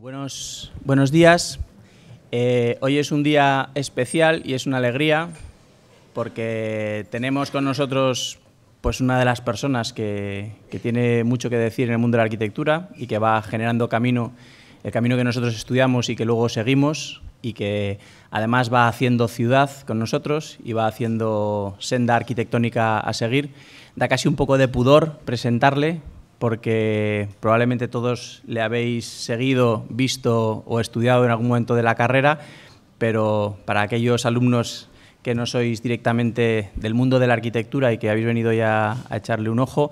buenos, buenos días. Eh, hoy es un día especial y es una alegría porque tenemos con nosotros pues una de las personas que, que, tiene mucho que decir en el mundo de la arquitectura y que va generando camino, el camino que nosotros estudiamos y que luego seguimos y que además va haciendo ciudad con nosotros y va haciendo senda arquitectónica a seguir. Da casi un poco de pudor presentarle porque probablemente todos le habéis seguido, visto o estudiado en algún momento de la carrera, pero para aquellos alumnos que no sois directamente del mundo de la arquitectura y que habéis venido ya a echarle un ojo,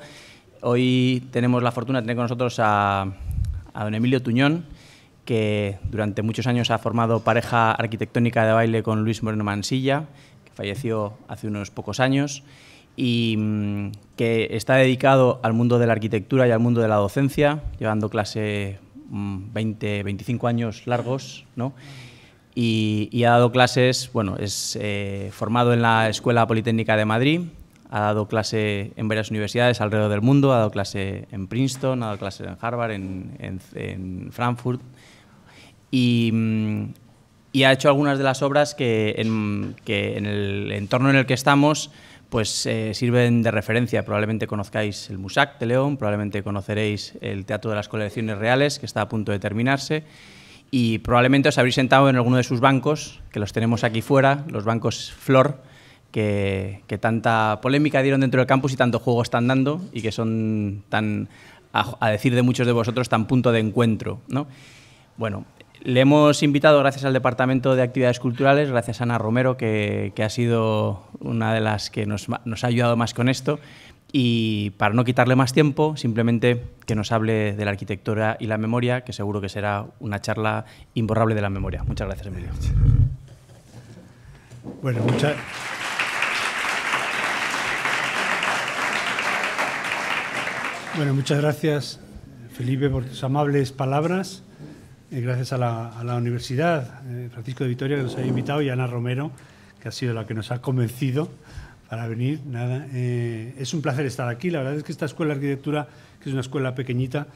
hoy tenemos la fortuna de tener con nosotros a, don Emilio Tuñón, que durante muchos años ha formado pareja arquitectónica de baile con Luis Moreno Mansilla, que falleció hace unos pocos años y mm, que está dedicado al mundo de la arquitectura y al mundo de la docencia, llevando clase 20, mm, 25 años largos, ¿no? Y, ha dado clases, bueno, es eh, formado en la Escuela Politécnica de Madrid, ha dado clase en varias universidades alrededor del mundo, ha dado clase en Princeton, ha dado clase en Harvard, en, Frankfurt, mm, y, ha hecho algunas de las obras que en el entorno en el que estamos pues eh, sirven de referencia. Probablemente conozcáis el Musac de León, probablemente conoceréis el Teatro de las Colecciones Reales, que está a punto de terminarse, y probablemente os habréis sentado en alguno de sus bancos, que los tenemos aquí fuera, los bancos Flor, que, tanta polémica dieron dentro del campus y tanto juego están dando, y que son tan, a, a decir de muchos de vosotros, tan punto de encuentro. ¿no? Bueno, le hemos invitado gracias al Departamento de Actividades Culturales, gracias a Ana Romero, que, ha sido una de las que nos, nos, ha ayudado más con esto. Y para no quitarle más tiempo, simplemente que nos hable de la arquitectura y la memoria, que seguro que será una charla imborrable de la memoria. Muchas gracias, Emilio. Bueno, muchas Bueno, muchas gracias, Felipe, por tus amables palabras gracias a la, Universidad eh, Francisco de Vitoria que nos ha invitado y Ana Romero, que ha sido la que nos ha convencido para venir. Nada, eh, es un placer estar aquí. La verdad es que esta escuela de arquitectura, que es una escuela pequeñita,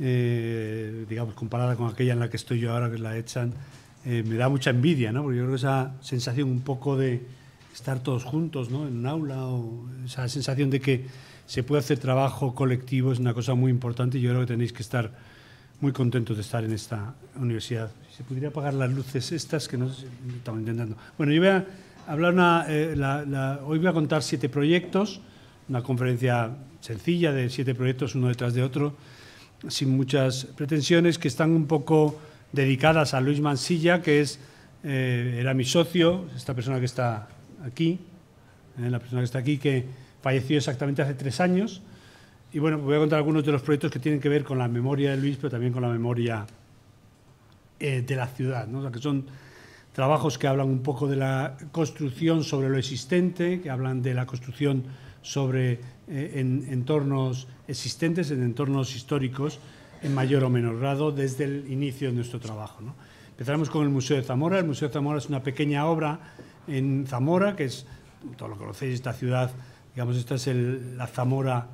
eh, digamos, comparada con aquella en la que estoy yo ahora, que es la echan, me da mucha envidia, ¿no? Porque yo creo que esa sensación un poco de estar todos juntos, En un aula, o esa sensación de que se puede hacer trabajo colectivo es una cosa muy importante y yo creo que tenéis que estar muy contento de estar en esta universidad. Si se pudiera apagar las luces estas, que no sé si estamos intentando. Bueno, yo voy a hablar una, eh, hoy voy a contar siete proyectos, una conferencia sencilla de siete proyectos uno detrás de otro, sin muchas pretensiones, que están un poco dedicadas a Luis Mansilla, que es, eh, era mi socio, esta persona que está aquí, eh, la persona que está aquí, que falleció exactamente hace tres años y bueno, voy a contar algunos de los proyectos que tienen que ver con la memoria de Luis, pero también con la memoria eh, de la ciudad, que son trabajos que hablan un poco de la construcción sobre lo existente, que hablan de la construcción sobre eh, en, entornos existentes, en entornos históricos, en mayor o menor grado, desde el inicio de nuestro trabajo. Empezaremos con el Museo de Zamora. El Museo de Zamora es una pequeña obra en Zamora, que es, todos lo conocéis, esta ciudad, digamos, esta es la Zamora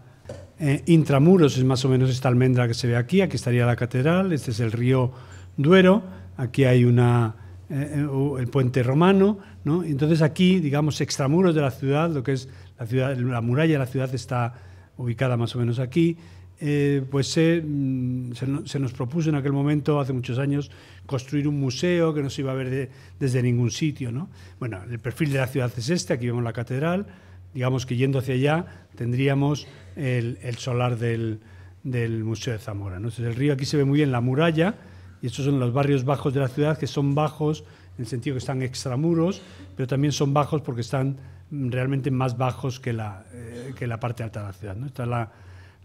eh, intramuros es más o menos esta almendra que se ve aquí, aquí estaría la catedral, este es el río Duero, aquí hay una, eh, eh, el puente romano, entonces aquí, digamos, extramuros de la ciudad, lo que es la, ciudad, la muralla de la ciudad está ubicada más o menos aquí, pues mm, se, nos propuso en aquel momento, hace muchos años, construir un museo que no se iba a ver desde ningún sitio. Bueno, el perfil de la ciudad es este, aquí vemos la catedral, digamos que yendo hacia allá tendríamos el, solar del, Museo de Zamora. el río aquí se ve muy bien la muralla y estos son los barrios bajos de la ciudad que son bajos en el sentido que están extramuros, pero también son bajos porque están realmente más bajos que la, eh, la parte alta de la ciudad. ¿no? Esta es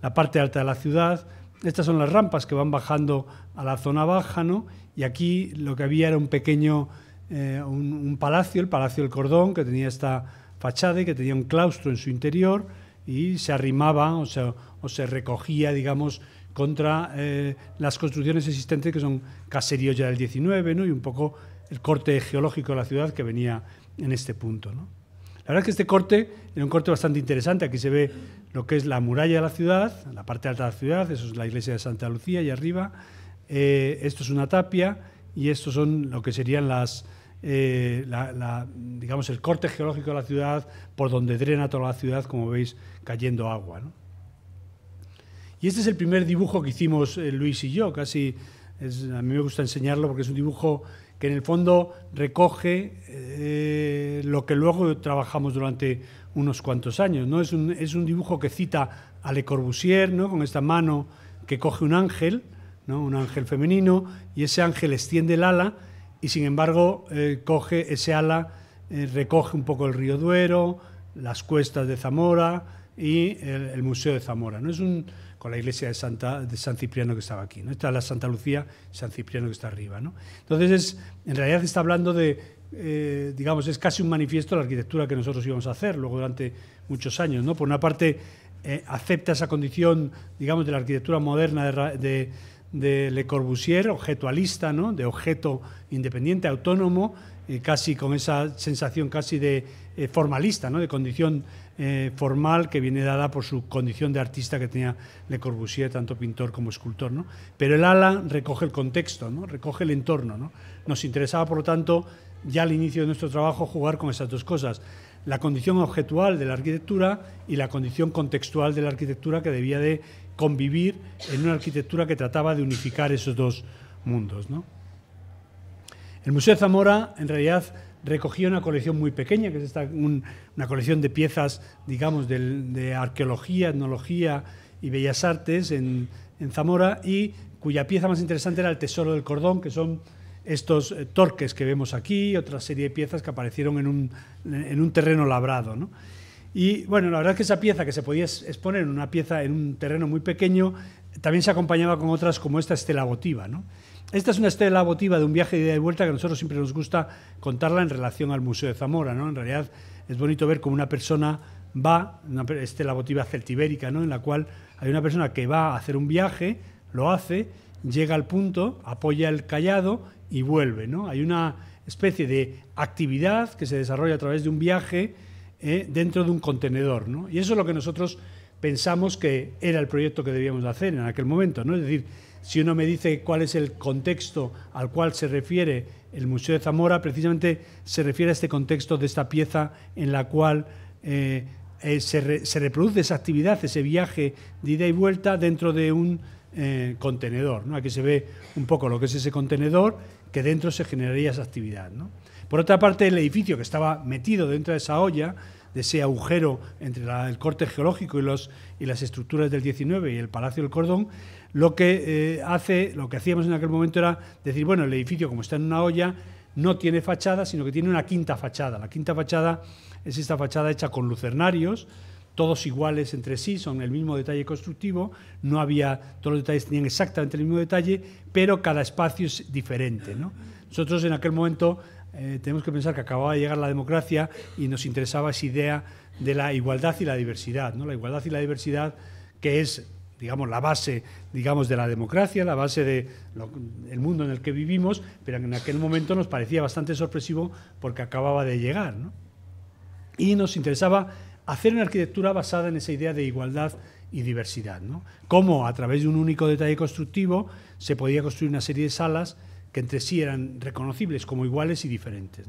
la, parte alta de la ciudad. Estas son las rampas que van bajando a la zona baja, ¿no? Y aquí lo que había era un pequeño, eh, un palacio, el Palacio del Cordón, que tenía esta, Fachade, que tenía un claustro en su interior y se arrimaba o, se recogía, digamos, contra eh, las construcciones existentes que son caseríos ya del 19 ¿no? y un poco el corte geológico de la ciudad que venía en este punto. La verdad es que este corte era un corte bastante interesante. Aquí se ve lo que es la muralla de la ciudad, la parte alta de la ciudad, eso es la iglesia de Santa Lucía y arriba. Eh, esto es una tapia y estos son lo que serían las, eh, digamos, el corte geológico de la ciudad, por donde drena toda la ciudad, como veis, cayendo agua. Y este es el primer dibujo que hicimos eh, Luis y yo, casi a mí me gusta enseñarlo porque es un dibujo que en el fondo recoge eh, lo que luego trabajamos durante unos cuantos años. ¿no? Es, un, dibujo que cita a Le Corbusier, con esta mano que coge un ángel, ¿no? un ángel femenino, y ese ángel extiende el ala y sin embargo eh, coge ese ala, eh, recoge un poco el río Duero, las cuestas de Zamora y el, Museo de Zamora. ¿no? Es un, con la iglesia de, Santa, de San Cipriano que estaba aquí. ¿no? Está la Santa Lucía, San Cipriano que está arriba. Entonces, en realidad está hablando de, eh, digamos, es casi un manifiesto la arquitectura que nosotros íbamos a hacer luego durante muchos años. ¿no? Por una parte, acepta esa condición, digamos, de la arquitectura moderna de de Le Corbusier, objetualista, ¿no? de objeto independiente, autónomo, eh, casi con esa sensación casi de eh, formalista, ¿no? de condición eh, formal que viene dada por su condición de artista que tenía Le Corbusier, tanto pintor como escultor. ¿no? Pero el ala recoge el contexto, ¿no? recoge el entorno. ¿no? Nos interesaba, por lo tanto, ya al inicio de nuestro trabajo jugar con esas dos cosas la condición objetual de la arquitectura y la condición contextual de la arquitectura que debía de convivir en una arquitectura que trataba de unificar esos dos mundos. El Museo de Zamora, en realidad, recogía una colección muy pequeña, que es una colección de piezas, digamos, de, arqueología, etnología y bellas artes en, Zamora, y cuya pieza más interesante era el Tesoro del Cordón, que son estos eh, torques que vemos aquí, otra serie de piezas que aparecieron en un, en un terreno labrado. ¿no? Y bueno, la verdad es que esa pieza que se podía exponer en una pieza en un terreno muy pequeño, también se acompañaba con otras como esta estela votiva. Esta es una estela votiva de un viaje de ida y vuelta que a nosotros siempre nos gusta contarla en relación al Museo de Zamora. ¿no? En realidad es bonito ver cómo una persona va, una estela votiva celtibérica, ¿no? en la cual hay una persona que va a hacer un viaje, lo hace, llega al punto, apoya el callado y vuelve. ¿no? Hay una especie de actividad que se desarrolla a través de un viaje ¿eh? dentro de un contenedor. ¿no? Y eso es lo que nosotros pensamos que era el proyecto que debíamos hacer en aquel momento. ¿no? Es decir, si uno me dice cuál es el contexto al cual se refiere el Museo de Zamora, precisamente se refiere a este contexto de esta pieza en la cual eh, eh, se, reproduce esa actividad, ese viaje de ida y vuelta dentro de un contenedor. ¿no? Aquí se ve un poco lo que es ese contenedor, que dentro se generaría esa actividad. ¿no? Por otra parte, el edificio que estaba metido dentro de esa olla de ese agujero entre el corte geológico y, los, y las estructuras del 19 y el Palacio del Cordón, lo que, eh, hace, lo que hacíamos en aquel momento era decir, bueno, el edificio como está en una olla, no tiene fachada, sino que tiene una quinta fachada. La quinta fachada es esta fachada hecha con lucernarios, todos iguales entre sí, son el mismo detalle constructivo, no había, todos los detalles tenían exactamente el mismo detalle, pero cada espacio es diferente. Nosotros en aquel momento eh, tenemos que pensar que acababa de llegar la democracia y nos interesaba esa idea de la igualdad y la diversidad, ¿no? La igualdad y la diversidad que es digamos, la base, digamos, de la democracia, la base del mundo en el que vivimos, pero en aquel momento nos parecía bastante sorpresivo porque acababa de llegar. ¿no? Y nos interesaba hacer una arquitectura basada en esa idea de igualdad y diversidad. ¿no? Cómo a través de un único detalle constructivo se podía construir una serie de salas que entre sí eran reconocibles como iguales y diferentes.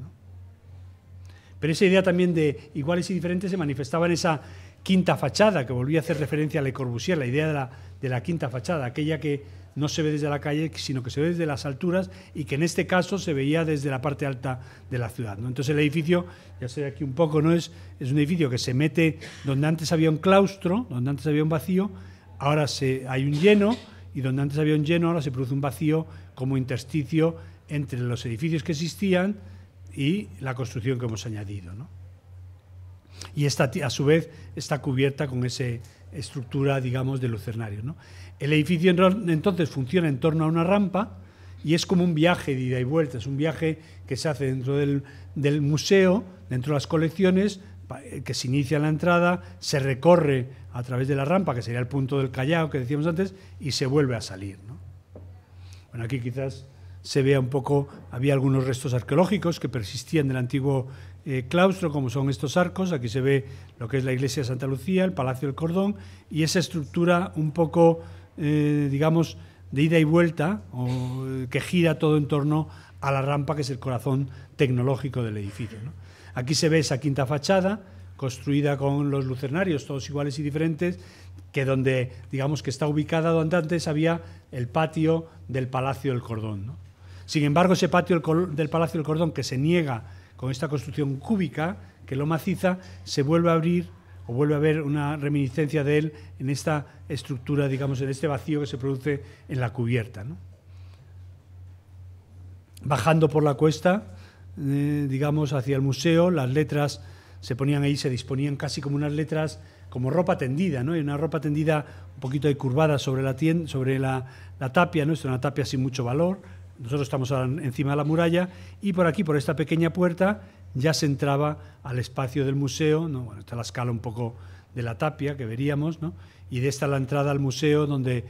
Pero esa idea también de iguales y diferentes se manifestaba en esa quinta fachada, que volvía a hacer referencia a Le Corbusier, la idea de la, quinta fachada, aquella que no se ve desde la calle, sino que se ve desde las alturas y que en este caso se veía desde la parte alta de la ciudad. Entonces el edificio, ya sé aquí un poco, ¿no? Es, es un edificio que se mete donde antes había un claustro, donde antes había un vacío, ahora se, hay un lleno, y donde antes había un lleno, ahora se produce un vacío como intersticio entre los edificios que existían y la construcción que hemos añadido. ¿no? Y esta, a su vez está cubierta con esa estructura, digamos, de lucernario. El edificio entonces funciona en torno a una rampa y es como un viaje de ida y vuelta, es un viaje que se hace dentro del, museo, dentro de las colecciones, eh, que se inicia la entrada, se recorre a través de la rampa, que sería el punto del callao que decíamos antes, y se vuelve a salir. ¿no? Bueno, aquí quizás se vea un poco, había algunos restos arqueológicos que persistían del antiguo eh, claustro, como son estos arcos. Aquí se ve lo que es la iglesia de Santa Lucía, el Palacio del Cordón, y esa estructura un poco, eh, digamos, de ida y vuelta, eh, que gira todo en torno a la rampa, que es el corazón tecnológico del edificio. Aquí se ve esa quinta fachada, construida con los lucernarios, todos iguales y diferentes, que donde, digamos, que está ubicada donde antes había el patio del Palacio del Cordón. Sin embargo, ese patio del Palacio del Cordón, que se niega con esta construcción cúbica, que lo maciza, se vuelve a abrir o vuelve a haber una reminiscencia de él en esta estructura, digamos, en este vacío que se produce en la cubierta. Bajando por la cuesta, eh, digamos, hacia el museo, las letras se ponían ahí, se disponían casi como unas letras como ropa tendida, ¿no? Hay una ropa tendida un poquito de curvada sobre la, sobre la, tapia, ¿no? Es una tapia sin mucho valor. Nosotros estamos ahora encima de la muralla y por aquí, por esta pequeña puerta, ya se entraba al espacio del museo, ¿no? Bueno, está la escala un poco de la tapia que veríamos, ¿no? Y de esta la entrada al museo donde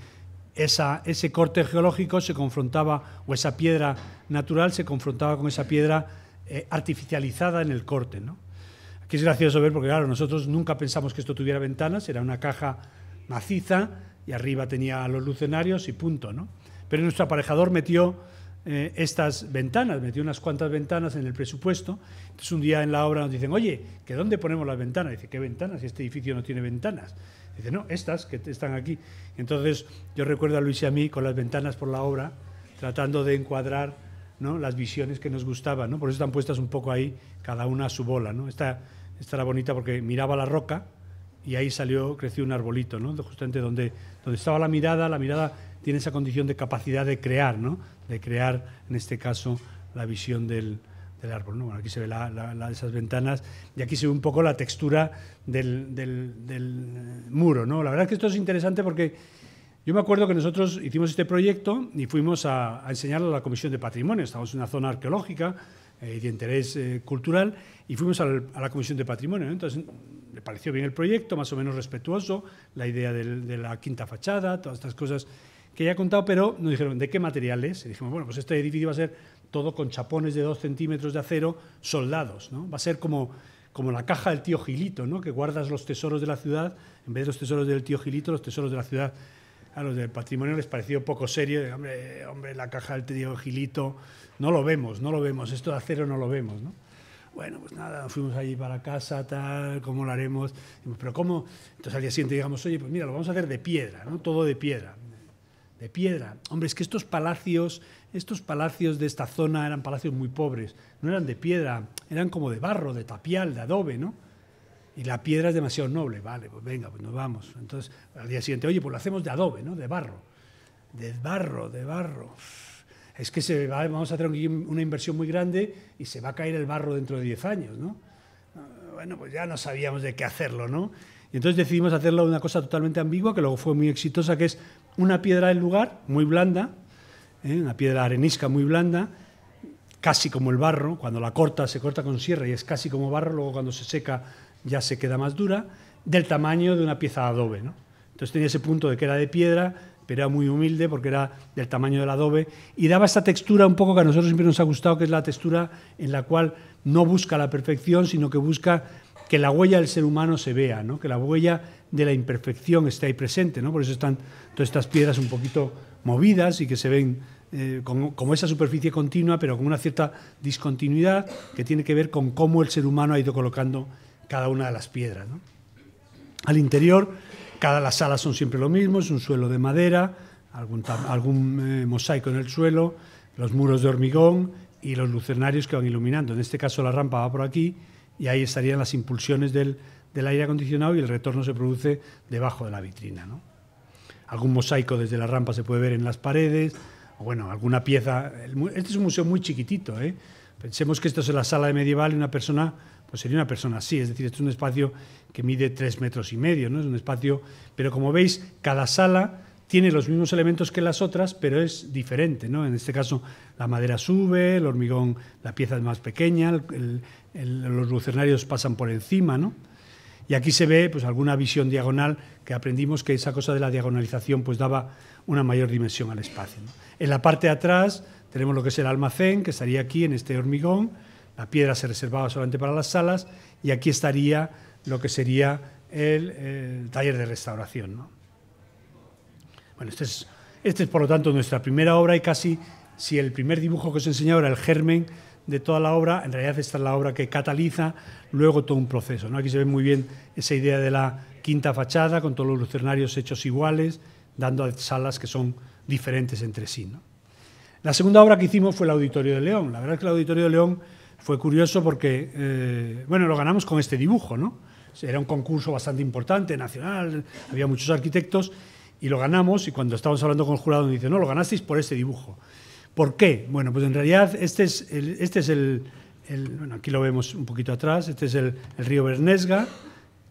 esa, ese corte geológico se confrontaba, o esa piedra natural se confrontaba con esa piedra eh, artificializada en el corte, ¿no? que es gracioso ver porque, claro, nosotros nunca pensamos que esto tuviera ventanas, era una caja maciza y arriba tenía los lucenarios y punto, ¿no? Pero nuestro aparejador metió eh, estas ventanas, metió unas cuantas ventanas en el presupuesto. Entonces un día en la obra nos dicen, oye, ¿que dónde ponemos las ventanas? dice, ¿qué ventanas? Este edificio no tiene ventanas. dice, no, estas que están aquí. Entonces yo recuerdo a Luis y a mí con las ventanas por la obra, tratando de encuadrar ¿no? las visiones que nos gustaban. ¿no? Por eso están puestas un poco ahí, cada una a su bola. ¿no? Esta, esta era bonita porque miraba la roca y ahí salió, creció un arbolito, ¿no? Justamente donde, donde estaba la mirada, la mirada tiene esa condición de capacidad de crear, ¿no? De crear, en este caso, la visión del, del árbol. Bueno, aquí se ve la, esas ventanas y aquí se ve un poco la textura del, del, eh, muro. ¿no? La verdad es que esto es interesante porque yo me acuerdo que nosotros hicimos este proyecto y fuimos a, a enseñarlo a la Comisión de Patrimonio. Estamos en una zona arqueológica eh, de interés eh, cultural, y fuimos a la Comisión de Patrimonio. Entonces, le pareció bien el proyecto, más o menos respetuoso, la idea de la quinta fachada, todas estas cosas que ya he contado, pero nos dijeron, ¿de qué materiales? Y dijimos, bueno, pues este edificio va a ser todo con chapones de dos centímetros de acero soldados, ¿no? Va a ser como, como la caja del tío Gilito, ¿no? Que guardas los tesoros de la ciudad, en vez de los tesoros del tío Gilito, los tesoros de la ciudad. A los del patrimonio les pareció poco serio, hombre, hombre la caja del tío Gilito, no lo vemos, no lo vemos, esto de acero no lo vemos, ¿no? Bueno, pues nada, fuimos allí para casa, tal, ¿cómo lo haremos? Pero ¿cómo? Entonces al día siguiente digamos, oye, pues mira, lo vamos a hacer de piedra, ¿no? Todo de piedra. De piedra. Hombre, es que estos palacios, estos palacios de esta zona eran palacios muy pobres, no eran de piedra, eran como de barro, de tapial, de adobe, ¿no? Y la piedra es demasiado noble, vale, pues venga, pues nos vamos. Entonces al día siguiente, oye, pues lo hacemos de adobe, ¿no? De barro. De barro, de barro es que se vamos a hacer una inversión muy grande y se va a caer el barro dentro de 10 años, ¿no? Bueno, pues ya no sabíamos de qué hacerlo, ¿no? Y entonces decidimos hacerlo una cosa totalmente ambigua, que luego fue muy exitosa, que es una piedra del lugar, muy blanda, ¿eh? una piedra arenisca muy blanda, casi como el barro, cuando la corta se corta con sierra y es casi como barro, luego cuando se seca ya se queda más dura, del tamaño de una pieza de adobe, ¿no? Entonces tenía ese punto de que era de piedra, pero era muy humilde porque era del tamaño del adobe y daba esta textura un poco que a nosotros siempre nos ha gustado, que es la textura en la cual no busca la perfección, sino que busca que la huella del ser humano se vea, ¿no? que la huella de la imperfección esté ahí presente, ¿no? por eso están todas estas piedras un poquito movidas y que se ven eh, como, esa superficie continua, pero con una cierta discontinuidad que tiene que ver con cómo el ser humano ha ido colocando cada una de las piedras. Al interior cada las salas son siempre lo mismo, es un suelo de madera, algún, eh, mosaico en el suelo, los muros de hormigón y los lucernarios que van iluminando. En este caso la rampa va por aquí y ahí estarían las impulsiones del, aire acondicionado y el retorno se produce debajo de la vitrina. ¿no? Algún mosaico desde la rampa se puede ver en las paredes, o bueno, alguna pieza. Este es un museo muy chiquitito. ¿eh? Pensemos que esto es la sala de medieval y una persona sería una persona así. Es decir, este es un espacio que mide tres metros y medio, ¿no? Es un espacio, pero como veis, cada sala tiene los mismos elementos que las otras, pero es diferente, ¿no? En este caso, la madera sube, el hormigón, la pieza es más pequeña, los lucernarios pasan por encima, ¿no? Y aquí se ve pues, alguna visión diagonal que aprendimos que esa cosa de la diagonalización pues, daba una mayor dimensión al espacio. En la parte de atrás tenemos lo que es el almacén, que estaría aquí en este hormigón, la piedra se reservaba solamente para las salas y aquí estaría lo que sería el, taller de restauración. Bueno, este, este es, por lo tanto nuestra primera obra y casi si el primer dibujo que os enseñaba era el germen de toda la obra, en realidad esta es la obra que cataliza luego todo un proceso. ¿no? Aquí se ve muy bien esa idea de la quinta fachada con todos los lucernarios hechos iguales, dando a salas que son diferentes entre sí. La segunda obra que hicimos fue el Auditorio de León. La verdad es que el Auditorio de León fue curioso porque, eh, bueno, lo ganamos con este dibujo, ¿no? Era un concurso bastante importante, nacional, había muchos arquitectos y lo ganamos y cuando estábamos hablando con el jurado me dice, no, lo ganasteis por este dibujo. ¿Por qué? Bueno, pues en realidad este es el, este es el, bueno, aquí lo vemos un poquito atrás, este es el, el río Bernesga,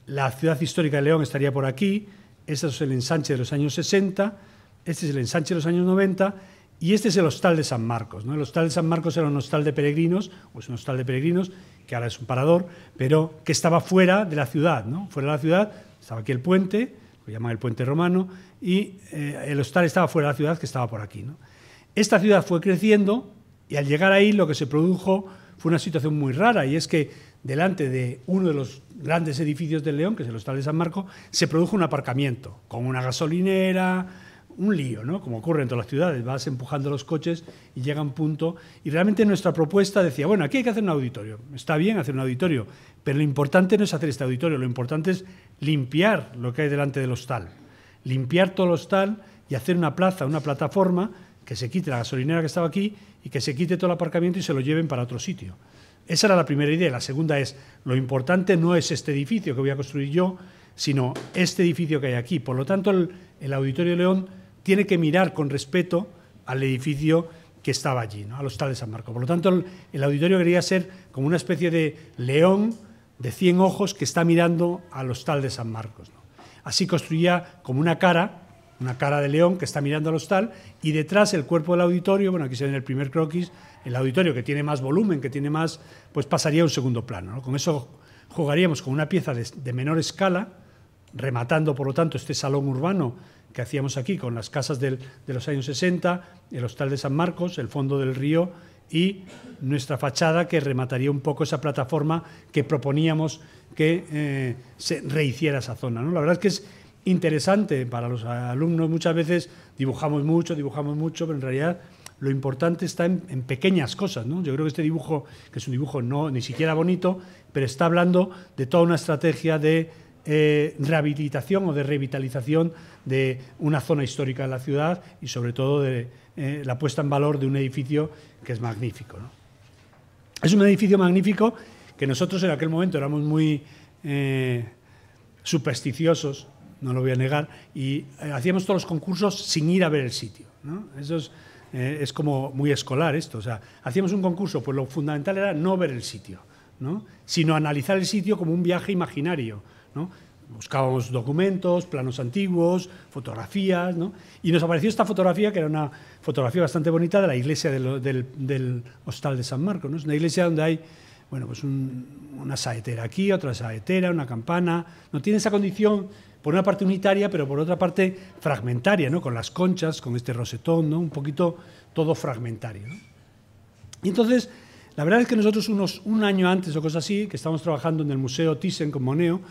la ciudad histórica de León estaría por aquí, este es el ensanche de los años 60, este es el ensanche de los años 90 y este es el Hostal de San Marcos. ¿no? El Hostal de San Marcos era un hostal de peregrinos, o es un hostal de peregrinos, que ahora es un parador, pero que estaba fuera de la ciudad. ¿no? Fuera de la ciudad estaba aquí el puente, lo llaman el puente romano, y eh, el hostal estaba fuera de la ciudad, que estaba por aquí. ¿no? Esta ciudad fue creciendo y al llegar ahí lo que se produjo fue una situación muy rara, y es que delante de uno de los grandes edificios del León, que es el Hostal de San Marcos, se produjo un aparcamiento, con una gasolinera, un lío, ¿no? Como ocurre en todas las ciudades, vas empujando los coches y llega un punto. Y realmente nuestra propuesta decía, bueno, aquí hay que hacer un auditorio. Está bien hacer un auditorio, pero lo importante no es hacer este auditorio, lo importante es limpiar lo que hay delante del hostal. Limpiar todo el hostal y hacer una plaza, una plataforma que se quite la gasolinera que estaba aquí y que se quite todo el aparcamiento y se lo lleven para otro sitio. Esa era la primera idea. La segunda es, lo importante no es este edificio que voy a construir yo, sino este edificio que hay aquí. Por lo tanto, el, el Auditorio León tiene que mirar con respeto al edificio que estaba allí, ¿no? al Hostal de San Marcos. Por lo tanto, el, auditorio quería ser como una especie de león de 100 ojos que está mirando al Hostal de San Marcos. Así construía como una cara, una cara de león que está mirando al hostal y detrás el cuerpo del auditorio, bueno, aquí se ve en el primer croquis, el auditorio que tiene más volumen, que tiene más, pues pasaría a un segundo plano. Con eso jugaríamos con una pieza de menor escala, rematando por lo tanto este salón urbano que hacíamos aquí con las casas de los años 60, el Hostal de San Marcos, el fondo del río y nuestra fachada que remataría un poco esa plataforma que proponíamos que eh, se rehiciera esa zona. ¿no? La verdad es que es interesante para los alumnos. Muchas veces dibujamos mucho, dibujamos mucho, pero en realidad lo importante está en, pequeñas cosas. ¿no? Yo creo que este dibujo, que es un dibujo no ni siquiera bonito, pero está hablando de toda una estrategia de eh, rehabilitación o de revitalización de una zona histórica de la ciudad y sobre todo de eh, la puesta en valor de un edificio que es magnífico. Es un edificio magnífico que nosotros en aquel momento éramos muy eh, supersticiosos, no lo voy a negar, y hacíamos todos los concursos sin ir a ver el sitio. Eso es, como muy escolar esto. O sea, hacíamos un concurso, pues lo fundamental era no ver el sitio, sino analizar el sitio como un viaje imaginario, Buscábamos documentos, planos antiguos, fotografías, Y nos apareció esta fotografía, que era una fotografía bastante bonita, de la iglesia del, Hostal de San Marcos, Es una iglesia donde hay, bueno, pues una saetera aquí, otra saetera, una campana. No tiene esa condición, por una parte unitaria, pero por otra parte fragmentaria, Con las conchas, con este rosetón, Un poquito todo fragmentario, Y entonces... La verdad es que nosotros unos un año antes o cosas así, que estábamos trabajando en el Museo Thyssen con Moneo,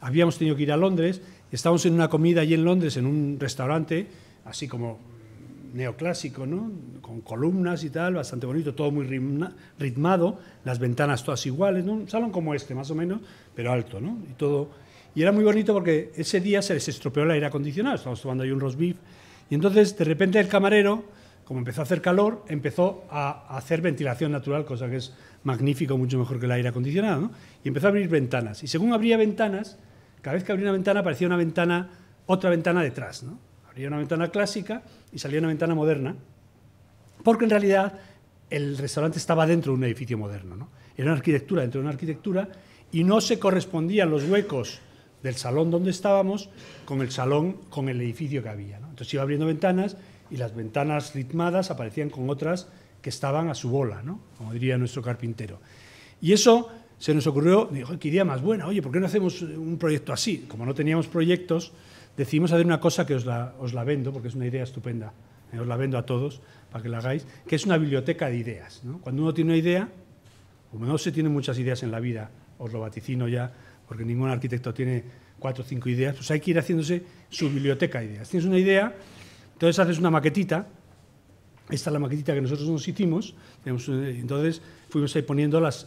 habíamos tenido que ir a Londres, estábamos en una comida allí en Londres, en un restaurante, así como neoclásico, ¿no? con columnas y tal, bastante bonito, todo muy ritmado, las ventanas todas iguales, un salón como este más o menos, pero alto, ¿no? y todo. Y era muy bonito porque ese día se les estropeó el aire acondicionado, estábamos tomando ahí un roast beef, y entonces de repente el camarero, como empezó a hacer calor, empezó a hacer ventilación natural, cosa que es magnífico, mucho mejor que el aire acondicionado, ¿no? y empezó a abrir ventanas. Y según abría ventanas, cada vez que abría una ventana aparecía una ventana, otra ventana detrás. ¿no? Abría una ventana clásica y salía una ventana moderna, porque en realidad el restaurante estaba dentro de un edificio moderno. Era una arquitectura dentro de una arquitectura y no se correspondían los huecos del salón donde estábamos con el salón, con el edificio que había. Entonces iba abriendo ventanas y las ventanas ritmadas aparecían con otras que estaban a su bola, como diría nuestro carpintero. Y eso se nos ocurrió, dijo, qué idea más buena, oye, ¿por qué no hacemos un proyecto así? Como no teníamos proyectos, decidimos hacer una cosa que os la, os la vendo, porque es una idea estupenda, eh, os la vendo a todos para que la hagáis, que es una biblioteca de ideas. Cuando uno tiene una idea, como no se tienen muchas ideas en la vida, os lo vaticino ya, porque ningún arquitecto tiene cuatro o cinco ideas, pues hay que ir haciéndose su biblioteca de ideas. Tienes una idea, entonces haces una maquetita, esta es la maquetita que nosotros nos hicimos, eh, entonces fuimos ahí poniendo las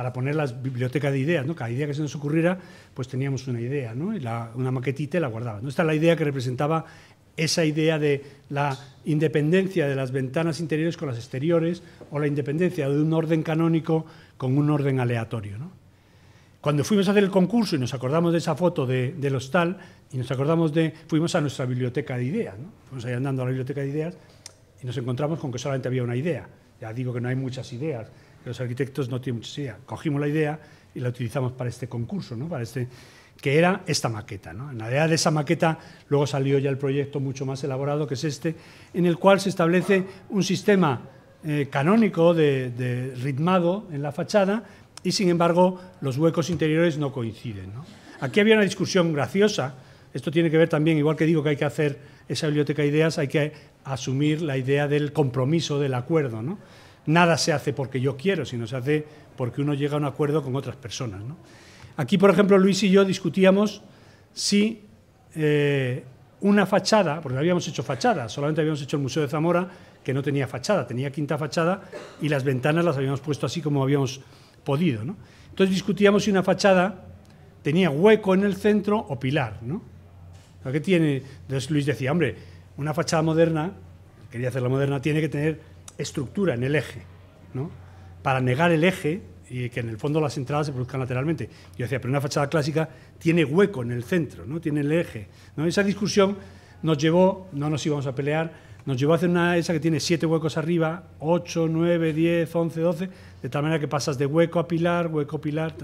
para poner las biblioteca de ideas, ¿no? Cada idea que se nos ocurriera, pues teníamos una idea, una maquetita y la guardaba. ¿no? Esta la idea que representaba esa idea de la independencia de las ventanas interiores con las exteriores o la independencia de un orden canónico con un orden aleatorio. Cuando fuimos a hacer el concurso y nos acordamos de esa foto de, del hostal y nos acordamos de, fuimos a nuestra biblioteca de ideas, fuimos ahí andando a la biblioteca de ideas y nos encontramos con que solamente había una idea. Ya digo que no hay muchas ideas, los arquitectos no tienen mucha idea. Cogimos la idea y la utilizamos para este concurso, ¿no? para este, que era esta maqueta. ¿no? En la idea de esa maqueta luego salió ya el proyecto mucho más elaborado, que es este, en el cual se establece un sistema eh, canónico de, ritmado en la fachada y, sin embargo, los huecos interiores no coinciden. Aquí había una discusión graciosa. Esto tiene que ver también, igual que digo que hay que hacer esa biblioteca de ideas, hay que asumir la idea del compromiso, del acuerdo. ¿no? nada se hace porque yo quiero, sino se hace porque uno llega a un acuerdo con otras personas. Aquí, por ejemplo, Luis y yo discutíamos si eh, una fachada, porque habíamos hecho fachada, solamente habíamos hecho el Museo de Zamora, que no tenía fachada, tenía quinta fachada, y las ventanas las habíamos puesto así como habíamos podido. ¿no? Entonces discutíamos si una fachada tenía hueco en el centro o pilar. ¿no? ¿Qué tiene? Entonces Luis decía, hombre, una fachada moderna, quería hacerla moderna, tiene que tener estructura en el eje, para negar el eje y que en el fondo las entradas se produzcan lateralmente. Yo decía, pero una fachada clásica tiene hueco en el centro, ¿no? tiene el eje. ¿no? Esa discusión nos llevó, no nos íbamos a pelear, nos llevó a hacer una esa que tiene siete huecos arriba, ...ocho, nueve, diez, once, doce, de tal manera que pasas de hueco a pilar, hueco a pilar,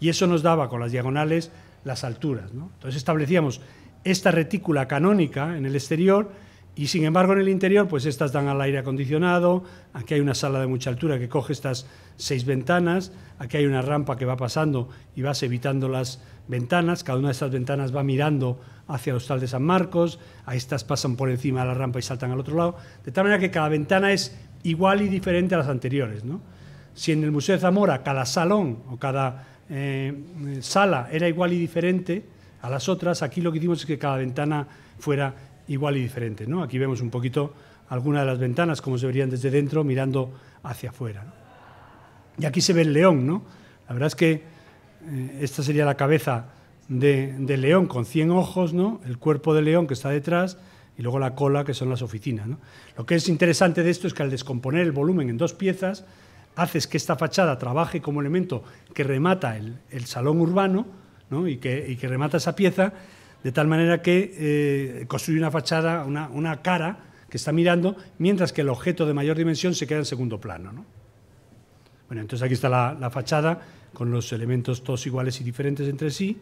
y eso nos daba con las diagonales las alturas. Entonces establecíamos esta retícula canónica en el exterior, y sin embargo, en el interior, pues estas dan al aire acondicionado, aquí hay una sala de mucha altura que coge estas seis ventanas, aquí hay una rampa que va pasando y vas evitando las ventanas, cada una de estas ventanas va mirando hacia el Hostal de San Marcos, a estas pasan por encima de la rampa y saltan al otro lado, de tal manera que cada ventana es igual y diferente a las anteriores. Si en el Museo de Zamora cada salón o cada eh, sala era igual y diferente a las otras, aquí lo que hicimos es que cada ventana fuera igual y diferente. ¿no? Aquí vemos un poquito algunas de las ventanas, como se verían desde dentro, mirando hacia afuera. Y aquí se ve el león. ¿no? La verdad es que eh, esta sería la cabeza del león con 100 ojos, ¿no? el cuerpo del león que está detrás y luego la cola, que son las oficinas. Lo que es interesante de esto es que al descomponer el volumen en dos piezas, haces que esta fachada trabaje como elemento que remata el, salón urbano y que remata esa pieza de tal manera que eh, construye una fachada, una, cara que está mirando, mientras que el objeto de mayor dimensión se queda en segundo plano. Bueno, entonces aquí está la, fachada con los elementos todos iguales y diferentes entre sí,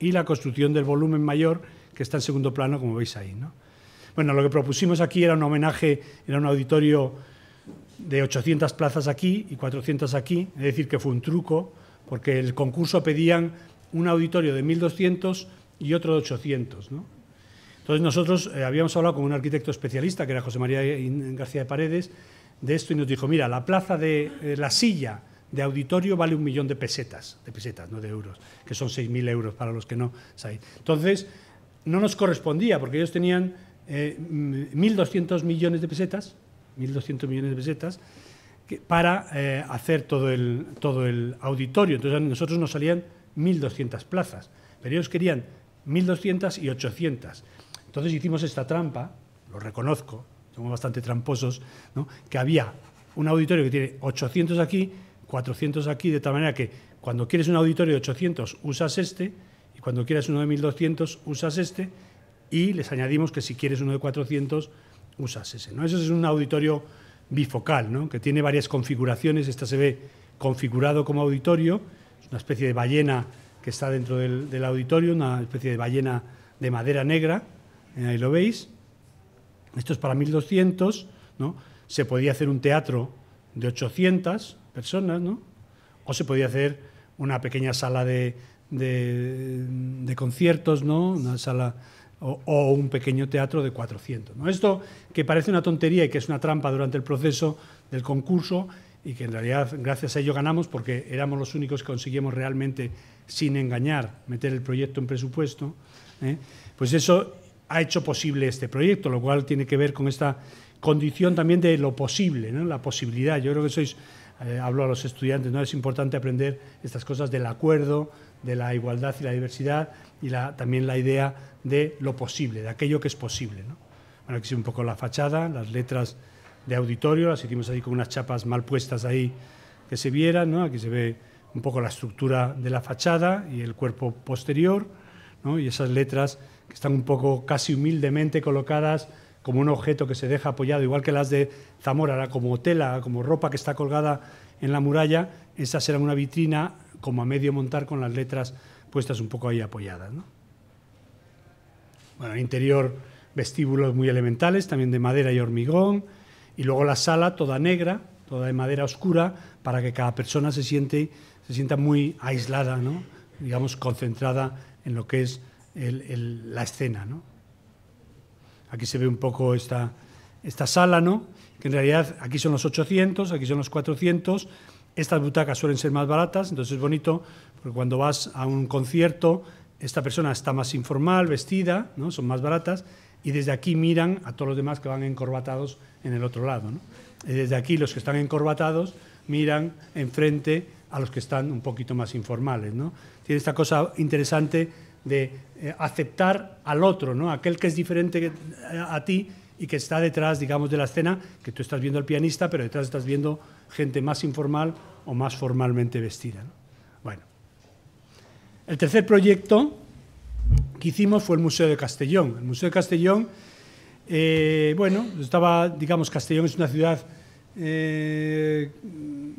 y la construcción del volumen mayor que está en segundo plano, como veis ahí. Bueno, lo que propusimos aquí era un homenaje, era un auditorio de 800 plazas aquí y 400 aquí, es decir, que fue un truco, porque el concurso pedían un auditorio de 1200 y otro de 800. ¿no? Entonces nosotros eh, habíamos hablado con un arquitecto especialista, que era José María García de Paredes, de esto y nos dijo, mira, la plaza de eh, la silla de auditorio vale un millón de pesetas, de pesetas, no de euros, que son 6.000 euros para los que no sabéis. Entonces, no nos correspondía, porque ellos tenían 1.200 eh, millones de pesetas, 1.200 millones de pesetas, para hacer todo el, todo el auditorio. Entonces, a nosotros nos salían 1.200 plazas, pero ellos querían 1200 y 800. Entonces hicimos esta trampa, lo reconozco, somos bastante tramposos, que había un auditorio que tiene 800 aquí, 400 aquí, de tal manera que cuando quieres un auditorio de 800 usas este, y cuando quieres uno de 1200 usas este, y les añadimos que si quieres uno de 400 usas ese. ¿no? Eso es un auditorio bifocal, que tiene varias configuraciones, esta se ve configurado como auditorio, es una especie de ballena que está dentro del, auditorio, una especie de ballena de madera negra, eh, ahí lo veis. Esto es para 1200, ¿no? Se podía hacer un teatro de 800 personas, ¿no? O se podía hacer una pequeña sala de, conciertos, ¿no? Una sala o, un pequeño teatro de 400. ¿no? Esto que parece una tontería y que es una trampa durante el proceso del concurso y que en realidad gracias a ello ganamos porque éramos los únicos que conseguimos realmente sin engañar, meter el proyecto en presupuesto, ¿eh? pues eso ha hecho posible este proyecto, lo cual tiene que ver con esta condición también de lo posible, la posibilidad. Yo creo que sois, eh, hablo a los estudiantes, ¿no? es importante aprender estas cosas del acuerdo, de la igualdad y la diversidad y la, también la idea de lo posible, de aquello que es posible. Bueno, aquí es un poco la fachada, las letras de auditorio, las hicimos ahí con unas chapas mal puestas ahí que se vieran, aquí se ve un poco la estructura de la fachada y el cuerpo posterior, y esas letras que están un poco casi humildemente colocadas como un objeto que se deja apoyado, igual que las de Zamora, como tela, como ropa que está colgada en la muralla, esa será una vitrina como a medio montar con las letras puestas un poco ahí apoyadas. Bueno, interior, vestíbulos muy elementales, también de madera y hormigón, y luego la sala toda negra, toda de madera oscura, para que cada persona se siente se sienta muy aislada, digamos, concentrada en lo que es la escena. Aquí se ve un poco esta, sala, ¿no? que en realidad aquí son los 800, aquí son los 400, estas butacas suelen ser más baratas, entonces es bonito, porque cuando vas a un concierto, esta persona está más informal, vestida, ¿no? son más baratas, y desde aquí miran a todos los demás que van encorbatados en el otro lado. desde aquí los que están encorbatados miran enfrente a los que están un poquito más informales. ¿no? Tiene esta cosa interesante de eh, aceptar al otro, ¿no? aquel que es diferente eh, a, ti y que está detrás, digamos, de la escena, que tú estás viendo al pianista, pero detrás estás viendo gente más informal o más formalmente vestida. Bueno, el tercer proyecto que hicimos fue el Museo de Castellón. El Museo de Castellón, eh, bueno, estaba, digamos, Castellón es una ciudad eh,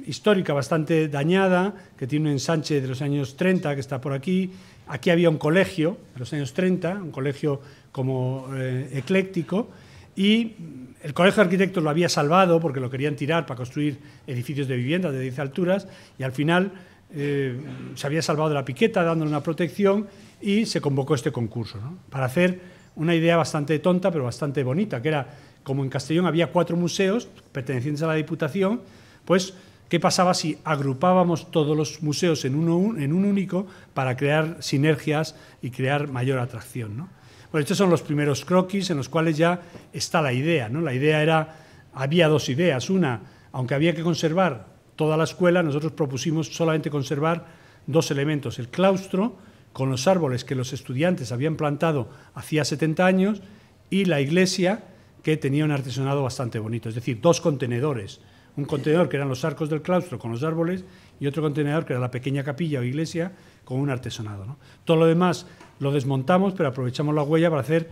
histórica bastante dañada, que tiene un ensanche de los años 30, que está por aquí. Aquí había un colegio, de los años 30, un colegio como eh, ecléctico, y el Colegio de Arquitectos lo había salvado porque lo querían tirar para construir edificios de vivienda de 10 alturas, y al final eh, se había salvado de la piqueta dándole una protección y se convocó este concurso, para hacer una idea bastante tonta, pero bastante bonita, que era como en Castellón había cuatro museos pertenecientes a la Diputación, pues ¿qué pasaba si agrupábamos todos los museos en, uno, en un único para crear sinergias y crear mayor atracción? Bueno, pues estos son los primeros croquis en los cuales ya está la idea. ¿no? La idea era, había dos ideas. Una, aunque había que conservar toda la escuela, nosotros propusimos solamente conservar dos elementos, el claustro, con los árboles que los estudiantes habían plantado hacía 70 años, y la iglesia, que tenía un artesonado bastante bonito, es decir, dos contenedores. Un contenedor que eran los arcos del claustro con los árboles y otro contenedor que era la pequeña capilla o iglesia con un artesonado. Todo lo demás lo desmontamos, pero aprovechamos la huella para hacer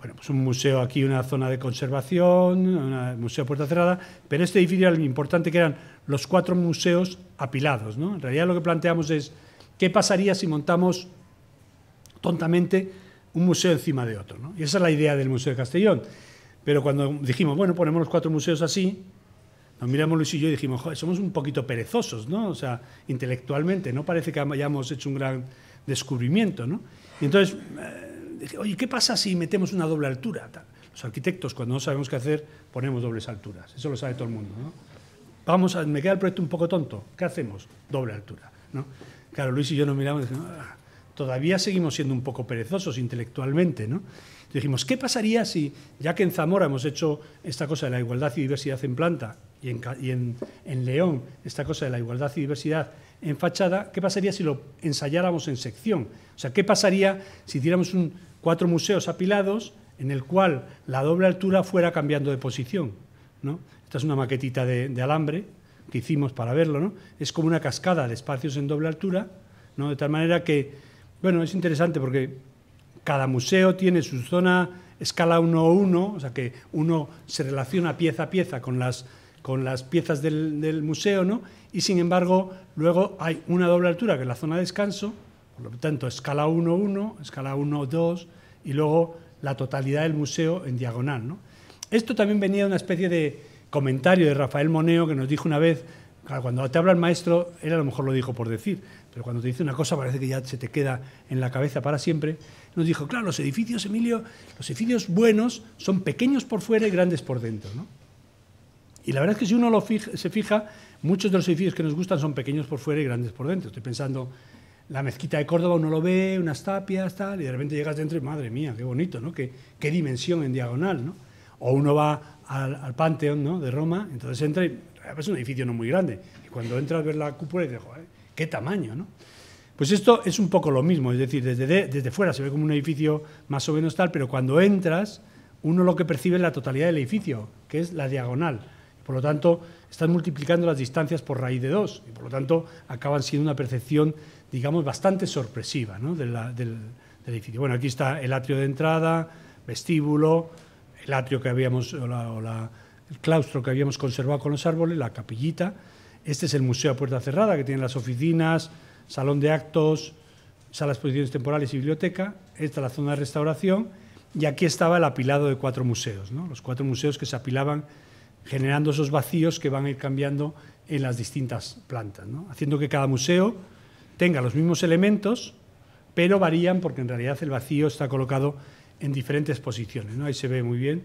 bueno, pues un museo aquí, una zona de conservación, un museo puerta cerrada, pero este edificio era lo importante que eran los cuatro museos apilados. En realidad lo que planteamos es qué pasaría si montamos tontamente un museo encima de otro. Y esa es la idea del Museo de Castellón. Pero cuando dijimos, bueno, ponemos los cuatro museos así, nos miramos Luis y yo y dijimos, Joder, somos un poquito perezosos, ¿no? O sea, intelectualmente, no parece que hayamos hecho un gran descubrimiento, ¿no? Y entonces eh, dije, oye, ¿qué pasa si metemos una doble altura? Los arquitectos, cuando no sabemos qué hacer, ponemos dobles alturas. Eso lo sabe todo el mundo, ¿no? Vamos me queda el proyecto un poco tonto. ¿Qué hacemos? Doble altura, ¿no? Claro, Luis y yo nos miramos y dijimos, ah, todavía seguimos siendo un poco perezosos intelectualmente, ¿no? dijimos, ¿qué pasaría si, ya que en Zamora hemos hecho esta cosa de la igualdad y diversidad en planta y en, León esta cosa de la igualdad y diversidad en fachada, ¿qué pasaría si lo ensayáramos en sección? O sea, ¿qué pasaría si hiciéramos un, cuatro museos apilados en el cual la doble altura fuera cambiando de posición? ¿no? Esta es una maquetita de, alambre que hicimos para verlo, ¿no? Es como una cascada de espacios en doble altura, ¿no? De tal manera que bueno, es interesante porque cada museo tiene su zona escala 1-1, o sea que uno se relaciona pieza a pieza con las, piezas del, museo, ¿no? Y sin embargo, luego hay una doble altura, que es la zona de descanso, por lo tanto, escala 1-1, escala 1-2, y luego la totalidad del museo en diagonal, ¿no? Esto también venía de una especie de comentario de Rafael Moneo que nos dijo una vez, cuando te habla el maestro, él a lo mejor lo dijo por decir, pero cuando te dice una cosa parece que ya se te queda en la cabeza para siempre, nos dijo, claro, los edificios, Emilio, los edificios buenos son pequeños por fuera y grandes por dentro. ¿no? Y la verdad es que si uno lo se fija, muchos de los edificios que nos gustan son pequeños por fuera y grandes por dentro. Estoy pensando, la mezquita de Córdoba uno lo ve, unas tapias, tal, y de repente llegas dentro y madre mía, qué bonito, ¿no? Qué, qué dimensión en diagonal, ¿no? O uno va al, Panteón ¿no? de Roma, entonces entra y ah, pues es un edificio no muy grande. Y cuando entras a ver la cúpula y dices, joder, qué tamaño, ¿no? Pues esto es un poco lo mismo, es decir, desde, fuera se ve como un edificio más o menos tal, pero cuando entras, uno lo que percibe es la totalidad del edificio, que es la diagonal. Por lo tanto, están multiplicando las distancias por raíz de dos, y por lo tanto acaban siendo una percepción, digamos, bastante sorpresiva del, edificio. Bueno, aquí está el atrio de entrada, vestíbulo, el atrio que habíamos, el claustro que habíamos conservado con los árboles, la capillita este es el museo a puerta cerrada, que tiene las oficinas, salón de actos, salas de exposiciones temporales y biblioteca. Esta es la zona de restauración. Y aquí estaba el apilado de cuatro museos, los cuatro museos que se apilaban generando esos vacíos que van a ir cambiando en las distintas plantas, haciendo que cada museo tenga los mismos elementos, pero varían porque en realidad el vacío está colocado en diferentes posiciones. Ahí se ve muy bien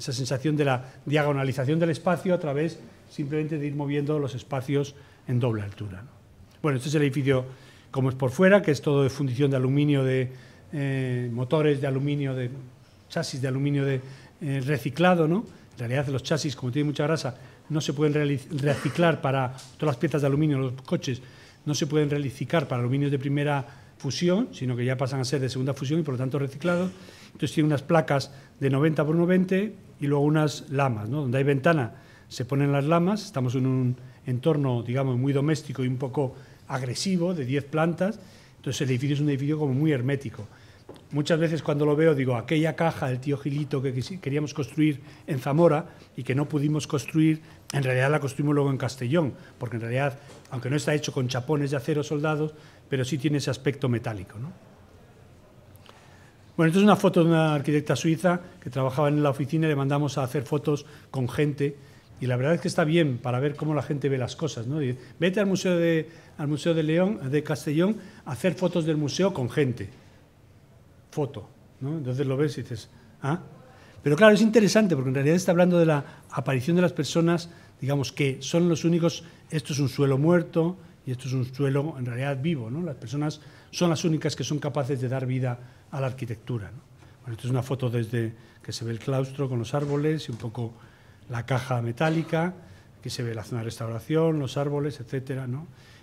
esa sensación de la diagonalización del espacio a través simplemente de ir moviendo los espacios en doble altura. Bueno, este es el edificio como es por fuera, que es todo de fundición de aluminio, de eh, motores de aluminio, de chasis de aluminio de eh, reciclado, ¿no? En realidad los chasis, como tienen mucha grasa, no se pueden reciclar para todas las piezas de aluminio, los coches no se pueden reciclar para aluminio de primera fusión, sino que ya pasan a ser de segunda fusión y por lo tanto reciclados entonces tiene unas placas de 90 por 90 y luego unas lamas, ¿no? Donde hay ventana se ponen las lamas, estamos en un entorno, digamos, muy doméstico y un poco agresivo, de 10 plantas, entonces el edificio es un edificio como muy hermético. Muchas veces cuando lo veo digo, aquella caja del tío Gilito que queríamos construir en Zamora y que no pudimos construir, en realidad la construimos luego en Castellón, porque en realidad, aunque no está hecho con chapones de acero soldados, pero sí tiene ese aspecto metálico. ¿no? Bueno, esto es una foto de una arquitecta suiza que trabajaba en la oficina y le mandamos a hacer fotos con gente. Y la verdad es que está bien para ver cómo la gente ve las cosas. ¿no? vete al Museo, de, al museo de, León, de Castellón a hacer fotos del museo con gente. Foto. ¿no? Entonces lo ves y dices, ah. Pero claro, es interesante porque en realidad está hablando de la aparición de las personas, digamos, que son los únicos, esto es un suelo muerto, y esto es un suelo en realidad vivo, ¿no? Las personas son las únicas que son capaces de dar vida a la arquitectura. Bueno, esto es una foto desde que se ve el claustro con los árboles y un poco la caja metálica, que se ve la zona de restauración, los árboles, etcétera,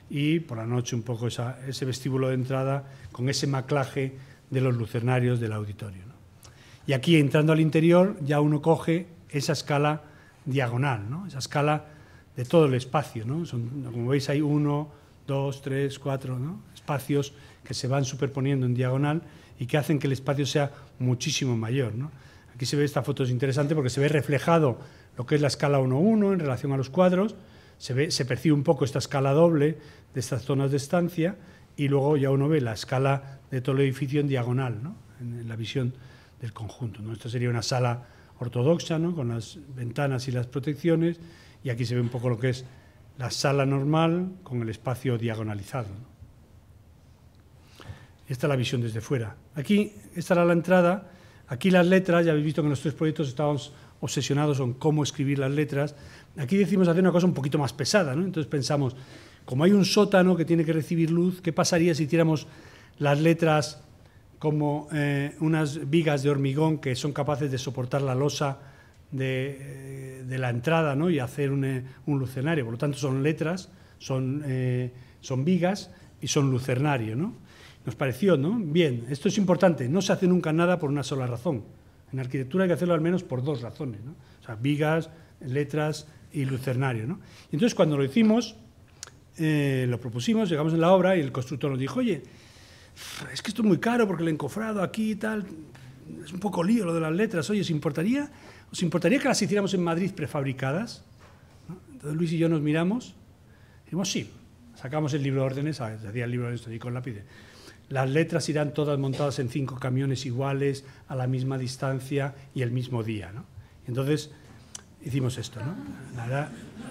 Y por la noche un poco ese vestíbulo de entrada con ese maclaje de los lucernarios del auditorio. Y aquí entrando al interior ya uno coge esa escala diagonal, ¿no? Esa escala de todo el espacio. ¿no? como veis, hay uno, dos, tres, cuatro ¿no? espacios que se van superponiendo en diagonal y que hacen que el espacio sea muchísimo mayor. ¿no? Aquí se ve esta foto, es interesante porque se ve reflejado lo que es la escala 1-1 en relación a los cuadros, se, ve, se percibe un poco esta escala doble de estas zonas de estancia y luego ya uno ve la escala de todo el edificio en diagonal, ¿no? en, la visión del conjunto. ¿no? Esto sería una sala ortodoxa, ¿no? con las ventanas y las protecciones, y aquí se ve un poco lo que es la sala normal con el espacio diagonalizado. Esta es la visión desde fuera. Aquí, estará la entrada. Aquí las letras, ya habéis visto que en los tres proyectos estábamos obsesionados con cómo escribir las letras. Aquí decimos hacer una cosa un poquito más pesada, ¿no? Entonces pensamos, como hay un sótano que tiene que recibir luz, ¿qué pasaría si hiciéramos las letras como eh, unas vigas de hormigón que son capaces de soportar la losa eh, de, la entrada ¿no? y hacer un, eh, lucernario. Por lo tanto, son letras, eh, son, vigas y son lucernario. ¿no? Nos pareció, ¿no? Bien, esto es importante, no se hace nunca nada por una sola razón. En arquitectura hay que hacerlo al menos por dos razones, ¿no? o sea, vigas, letras y lucernario. entonces, cuando lo hicimos, lo propusimos, llegamos en la obra y el constructor nos dijo, oye, es que esto es muy caro porque el encofrado aquí y tal, es un poco lío lo de las letras, oye, ¿se importaría ¿Os importaría que las hiciéramos en Madrid prefabricadas? Entonces Luis y yo nos miramos y dijimos, sí, sacamos el libro de órdenes, hacíamos el libro de y con lápiz. Las letras irán todas montadas en cinco camiones iguales, a la misma distancia y el mismo día. ¿no? Entonces hicimos esto. ¿no? La,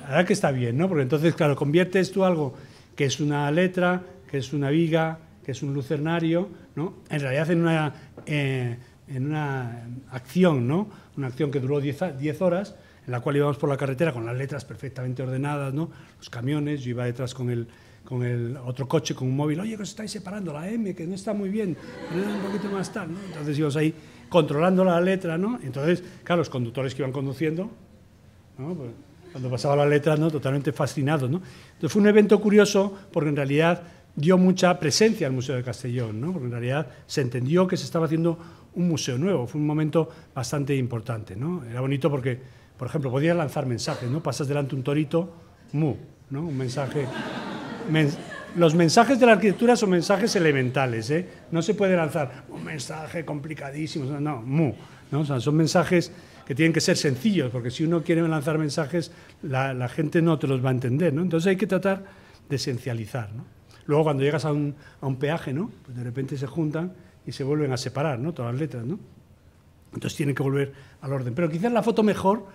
verdad, que está bien, ¿no? porque entonces, claro, conviertes tú algo que es una letra, que es una viga, que es un lucernario, ¿no? en realidad en una, eh, en una acción, ¿no? una acción que duró 10 horas, en la cual íbamos por la carretera con las letras perfectamente ordenadas, los camiones, yo iba detrás con el, otro coche, con un móvil, oye, que os estáis separando, la M, que no está muy bien, un poquito más tal, entonces íbamos ahí controlando la letra, entonces, claro, los conductores que iban conduciendo, pues, cuando pasaba la letra, ¿no? totalmente fascinados. Entonces fue un evento curioso porque en realidad dio mucha presencia al Museo de Castellón, porque en realidad se entendió que se estaba haciendo un museo nuevo. Fue un momento bastante importante, ¿no? Era bonito porque, por ejemplo, podías lanzar mensajes, ¿no? Pasas delante un torito, mu, ¿no? Un mensaje... los mensajes de la arquitectura son mensajes elementales, ¿eh? No se puede lanzar un mensaje complicadísimo, no, mu, ¿no? son mensajes que tienen que ser sencillos, porque si uno quiere lanzar mensajes, la, gente no te los va a entender, ¿no? Entonces hay que tratar de esencializar, ¿no? Luego cuando llegas a un, peaje, ¿no? Pues de repente se juntan y se vuelven a separar, ¿no? Todas las letras, ¿no? Entonces tienen que volver al orden. Pero quizás la foto mejor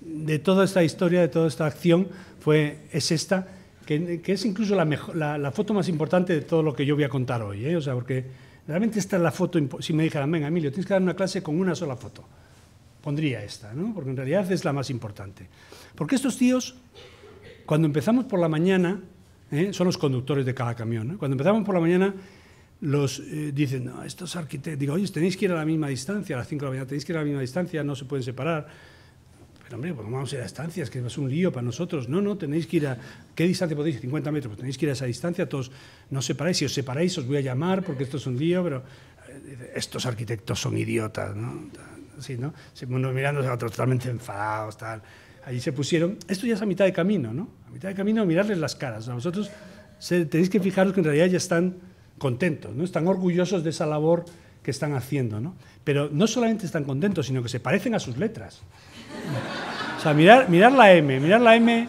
de toda esta historia, de toda esta acción, fue, es esta, que, que es incluso la, mejor, la, foto más importante de todo lo que yo voy a contar hoy. ¿eh? O sea, porque realmente esta es la foto, si me dijeran, venga, Emilio, tienes que dar una clase con una sola foto, pondría esta, ¿no? porque en realidad es la más importante. Porque estos tíos, cuando empezamos por la mañana, ¿eh? son los conductores de cada camión, cuando empezamos por la mañana los eh, dicen, no, estos arquitectos, digo, oye, tenéis que ir a la misma distancia, a las 5 de la mañana tenéis que ir a la misma distancia, no se pueden separar. Pero hombre, pues vamos a ir a estancias, que es un lío para nosotros. No, no, tenéis que ir a, ¿qué distancia podéis? 50 metros, pues tenéis que ir a esa distancia, todos no os separáis, si os separáis os voy a llamar porque esto es un lío, pero eh, estos arquitectos son idiotas, ¿no? Así, ¿no? mirándose a otros totalmente enfadados, tal. Allí se pusieron, esto ya es a mitad de camino, ¿no? A mitad de camino mirarles las caras. A vosotros tenéis que fijaros que en realidad ya están contentos, ¿no? están orgullosos de esa labor que están haciendo. ¿no? Pero no solamente están contentos, sino que se parecen a sus letras. O sea, mirar, mirar la M, mirar la M,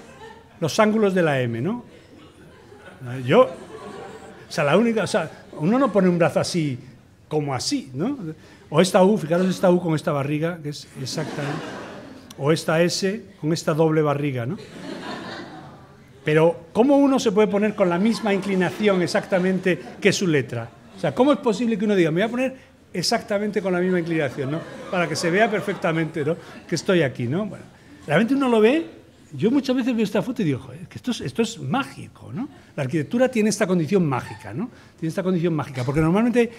los ángulos de la M, ¿no? Yo, o sea, la única, o sea, uno no pone un brazo así como así, ¿no? O esta U, fijaros esta U con esta barriga, que es exactamente, o esta S con esta doble barriga, ¿no? Pero ¿cómo uno se puede poner con la misma inclinación exactamente que su letra? O sea, ¿cómo es posible que uno diga, me voy a poner exactamente con la misma inclinación, ¿no? Para que se vea perfectamente, ¿no? Que estoy aquí, ¿no? Bueno, realmente uno lo ve, yo muchas veces veo esta foto y digo, Joder, esto es, mágico, ¿no? La arquitectura tiene esta condición mágica, ¿no? Tiene esta condición mágica, porque normalmente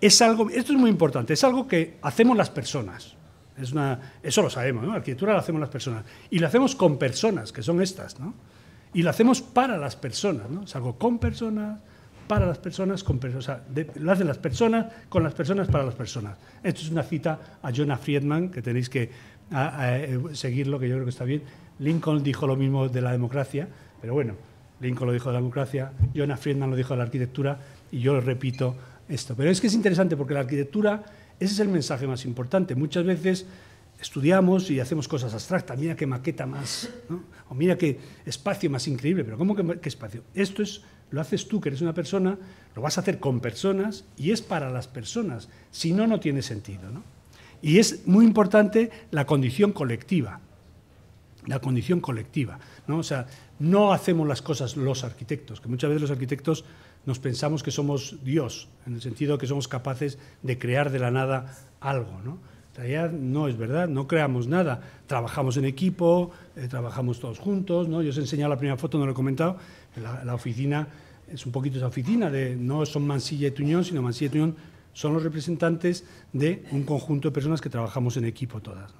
es algo, esto es muy importante, es algo que hacemos las personas. Es una, eso lo sabemos, ¿no? La arquitectura la hacemos las personas. Y la hacemos con personas, que son estas, ¿no? Y lo hacemos para las personas, ¿no? algo con personas, para las personas, con personas, o sea, de, las las personas, con las personas, para las personas. Esto es una cita a Jonah Friedman, que tenéis que eh, seguirlo, que yo creo que está bien. Lincoln dijo lo mismo de la democracia, pero bueno, Lincoln lo dijo de la democracia, Jonah Friedman lo dijo de la arquitectura, y yo lo repito esto. Pero es que es interesante porque la arquitectura, ese es el mensaje más importante. Muchas veces estudiamos y hacemos cosas abstractas. Mira qué maqueta más, o mira qué espacio más increíble, pero ¿cómo que qué espacio? Esto es, lo haces tú, que eres una persona, lo vas a hacer con personas y es para las personas. Si no, no tiene sentido. Y es muy importante la condición colectiva. La condición colectiva. ¿no? O sea, no hacemos las cosas los arquitectos, que muchas veces los arquitectos nos pensamos que somos Dios, en el sentido que somos capaces de crear de la nada algo. ¿no? no es verdad, no creamos nada. Trabajamos en equipo, eh, trabajamos todos juntos, ¿no? Yo os he enseñado la primera foto, no lo he comentado, la, oficina es un poquito esa oficina, de, no son Mansilla y Tuñón, sino Mansilla y Tuñón son los representantes de un conjunto de personas que trabajamos en equipo todas.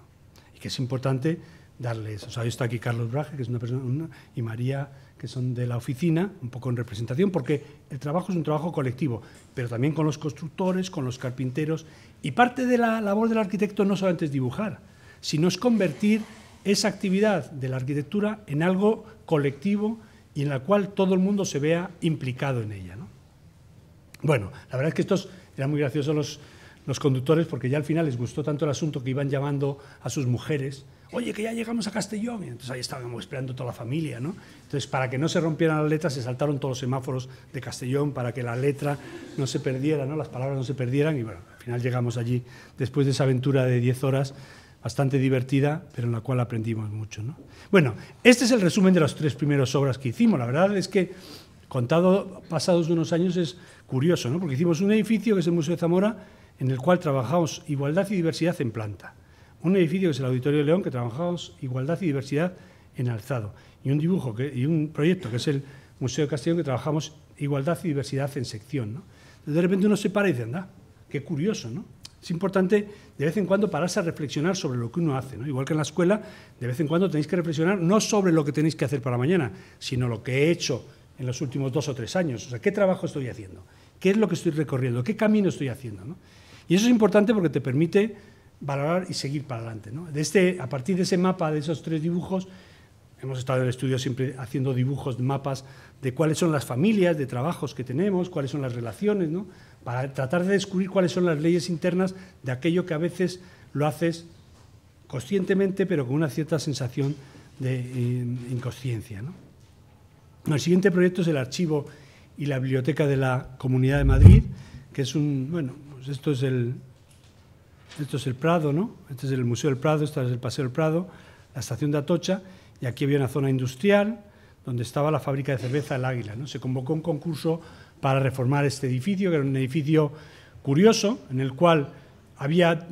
Y que es importante darles, o sea, yo está aquí Carlos Braje, que es una persona, y María que son de la oficina, un poco en representación, porque el trabajo es un trabajo colectivo, pero también con los constructores, con los carpinteros. Y parte de la labor del arquitecto no solamente es dibujar, sino es convertir esa actividad de la arquitectura en algo colectivo y en la cual todo el mundo se vea implicado en ella. Bueno, la verdad es que estos eran muy graciosos los, los conductores porque ya al final les gustó tanto el asunto que iban llamando a sus mujeres oye, que ya llegamos a Castellón. entonces ahí estábamos esperando toda la familia, ¿no? Entonces, para que no se rompieran las letras, se saltaron todos los semáforos de Castellón para que la letra no se perdiera, ¿no? Las palabras no se perdieran y bueno, al final llegamos allí después de esa aventura de 10 horas bastante divertida, pero en la cual aprendimos mucho. ¿no? Bueno, este es el resumen de las tres primeras obras que hicimos. La verdad es que, contado pasados unos años, es curioso, ¿no? porque hicimos un edificio que es el Museo de Zamora, en el cual trabajamos igualdad y diversidad en planta un edificio que es el Auditorio de León, que trabajamos igualdad y diversidad en alzado, y un dibujo y un proyecto que es el Museo de Castellón, que trabajamos igualdad y diversidad en sección. ¿no? De repente uno se para y dice, anda, qué curioso, Es importante de vez en cuando pararse a reflexionar sobre lo que uno hace. ¿no? Igual que en la escuela, de vez en cuando tenéis que reflexionar no sobre lo que tenéis que hacer para mañana, sino lo que he hecho en los últimos dos o tres años. O sea, ¿qué trabajo estoy haciendo? ¿Qué es lo que estoy recorriendo? ¿Qué camino estoy haciendo? Y eso es importante porque te permite valorar y seguir para adelante. De este, a partir de ese mapa, de esos tres dibujos, hemos estado en el estudio siempre haciendo dibujos, mapas de cuáles son las familias de trabajos que tenemos, cuáles son las relaciones, ¿no? para tratar de descubrir cuáles son las leyes internas de aquello que a veces lo haces conscientemente, pero con una cierta sensación de eh, inconsciencia. El siguiente proyecto es el archivo y la biblioteca de la Comunidad de Madrid, que es un, bueno, pues esto es el, esto es el Prado, ¿no? Este es el Museo del Prado, este es el Paseo del Prado, la estación de Atocha, y aquí había una zona industrial donde estaba la fábrica de cerveza El Águila. Se convocó un concurso para reformar este edificio, que era un edificio curioso, en el cual había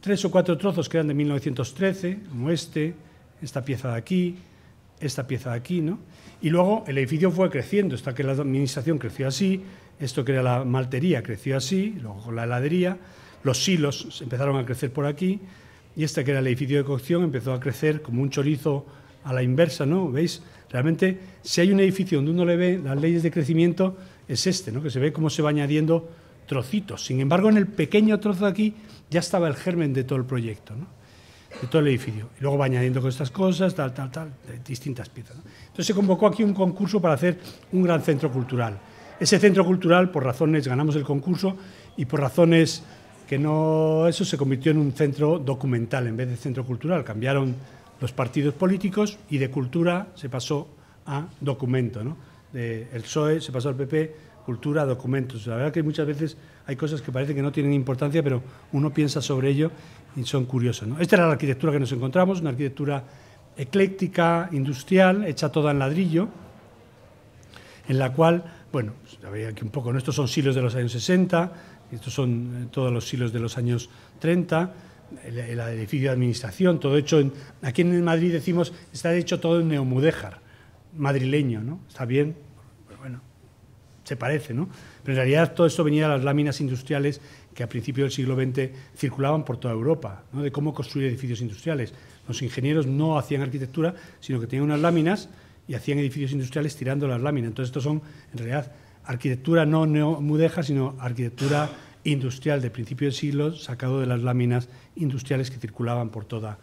tres o cuatro trozos que eran de 1913, como este, esta pieza de aquí, esta pieza de aquí, ¿no? Y luego el edificio fue creciendo, hasta que la administración creció así, esto que era la maltería creció así, luego la heladería, los silos empezaron a crecer por aquí y este que era el edificio de cocción empezó a crecer como un chorizo a la inversa, ¿no? ¿Veis? Realmente, si hay un edificio donde uno le ve las leyes de crecimiento, es este, ¿no? Que se ve cómo se va añadiendo trocitos. Sin embargo, en el pequeño trozo de aquí ya estaba el germen de todo el proyecto, ¿no? De todo el edificio. Y luego va añadiendo estas cosas, tal, tal, tal, de distintas piezas. Entonces se convocó aquí un concurso para hacer un gran centro cultural. Ese centro cultural, por razones, ganamos el concurso y por razones que no eso se convirtió en un centro documental en vez de centro cultural. Cambiaron los partidos políticos y de cultura se pasó a documento. el PSOE se pasó al PP, cultura, documentos. La verdad que muchas veces hay cosas que parece que no tienen importancia, pero uno piensa sobre ello y son curiosos. Esta era la arquitectura que nos encontramos, una arquitectura ecléctica, industrial, hecha toda en ladrillo, en la cual, bueno, pues, aquí un poco, estos son silos de los años 60, estos son eh, todos los siglos de los años 30, el, edificio de administración, todo hecho en, aquí en Madrid decimos, está hecho todo en neomudéjar, madrileño, ¿no? Está bien, pero pues bueno, se parece, ¿no? Pero en realidad todo esto venía de las láminas industriales que a principios del siglo XX circulaban por toda Europa, ¿no? de cómo construir edificios industriales. Los ingenieros no hacían arquitectura, sino que tenían unas láminas y hacían edificios industriales tirando las láminas. Entonces, estos son, en realidad, arquitectura no neomudeja, sino arquitectura industrial de principio de siglo, sacado de las láminas industriales que circulaban por toda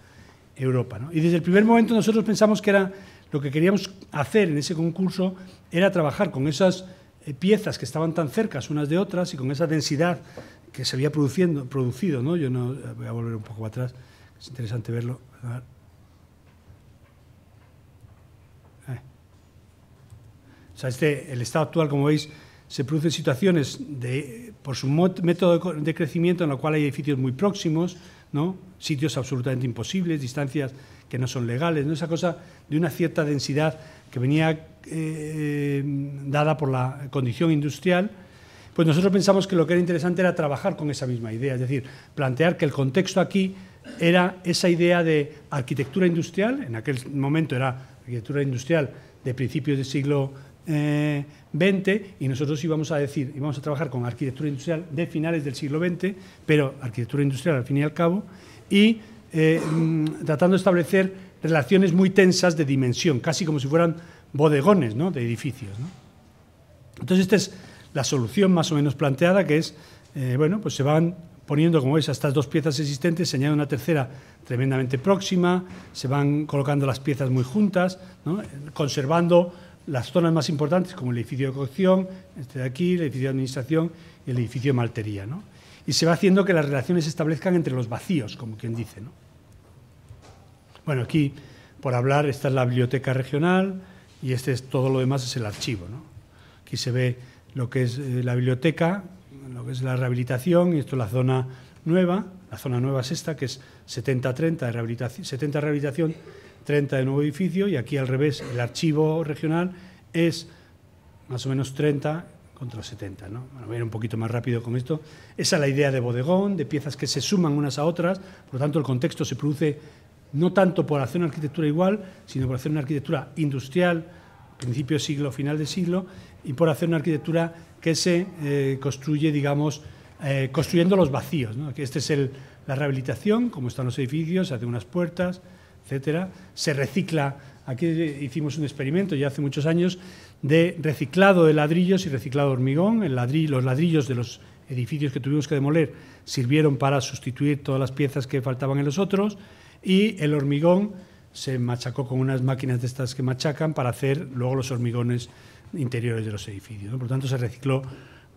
Europa. Y desde el primer momento nosotros pensamos que era lo que queríamos hacer en ese concurso era trabajar con esas eh, piezas que estaban tan cercas unas de otras y con esa densidad que se había produciendo, producido. Yo no eh, voy a volver un poco atrás, es interesante verlo. O sea, este, el estado actual, como veis, se producen situaciones por su método de crecimiento en lo cual hay edificios muy próximos, ¿no? sitios absolutamente imposibles, distancias que no son legales, ¿no? esa cosa de una cierta densidad que venía eh, dada por la condición industrial, pues nosotros pensamos que lo que era interesante era trabajar con esa misma idea, es decir, plantear que el contexto aquí era esa idea de arquitectura industrial, en aquel momento era arquitectura industrial de principios del siglo 20 eh, y nosotros íbamos a decir, íbamos a trabajar con arquitectura industrial de finales del siglo XX, pero arquitectura industrial al fin y al cabo, y eh, mm, tratando de establecer relaciones muy tensas de dimensión, casi como si fueran bodegones de edificios. Entonces esta es la solución más o menos planteada, que es, eh, bueno, pues se van poniendo, como veis, a estas dos piezas existentes, se añade una tercera tremendamente próxima, se van colocando las piezas muy juntas, conservando las zonas más importantes, como el edificio de cocción, este de aquí, el edificio de administración y el edificio de maltería. Y se va haciendo que las relaciones se establezcan entre los vacíos, como quien dice. ¿no? Bueno, aquí, por hablar, esta es la biblioteca regional y este es todo lo demás es el archivo. Aquí se ve lo que es eh, la biblioteca, lo que es la rehabilitación, y esto es la zona nueva, la zona nueva es esta, que es 70-30 de 70 rehabilitación, 30 de nuevo edificio y aquí al revés, el archivo regional es más o menos 30 contra 70. ¿no? Bueno, voy a ir un poquito más rápido con esto. Esa es la idea de bodegón, de piezas que se suman unas a otras, por lo tanto el contexto se produce no tanto por hacer una arquitectura igual, sino por hacer una arquitectura industrial, principio siglo, final de siglo, y por hacer una arquitectura que se eh, construye, digamos, eh, construyendo los vacíos. ¿no? Este es el, la rehabilitación, como están los edificios, se hacen unas puertas, etcétera. Se recicla. Aquí hicimos un experimento ya hace muchos años de reciclado de ladrillos y reciclado de hormigón. El los ladrillos de los edificios que tuvimos que demoler sirvieron para sustituir todas las piezas que faltaban en los otros y el hormigón se machacó con unas máquinas de estas que machacan para hacer luego los hormigones interiores de los edificios. Por lo tanto, se recicló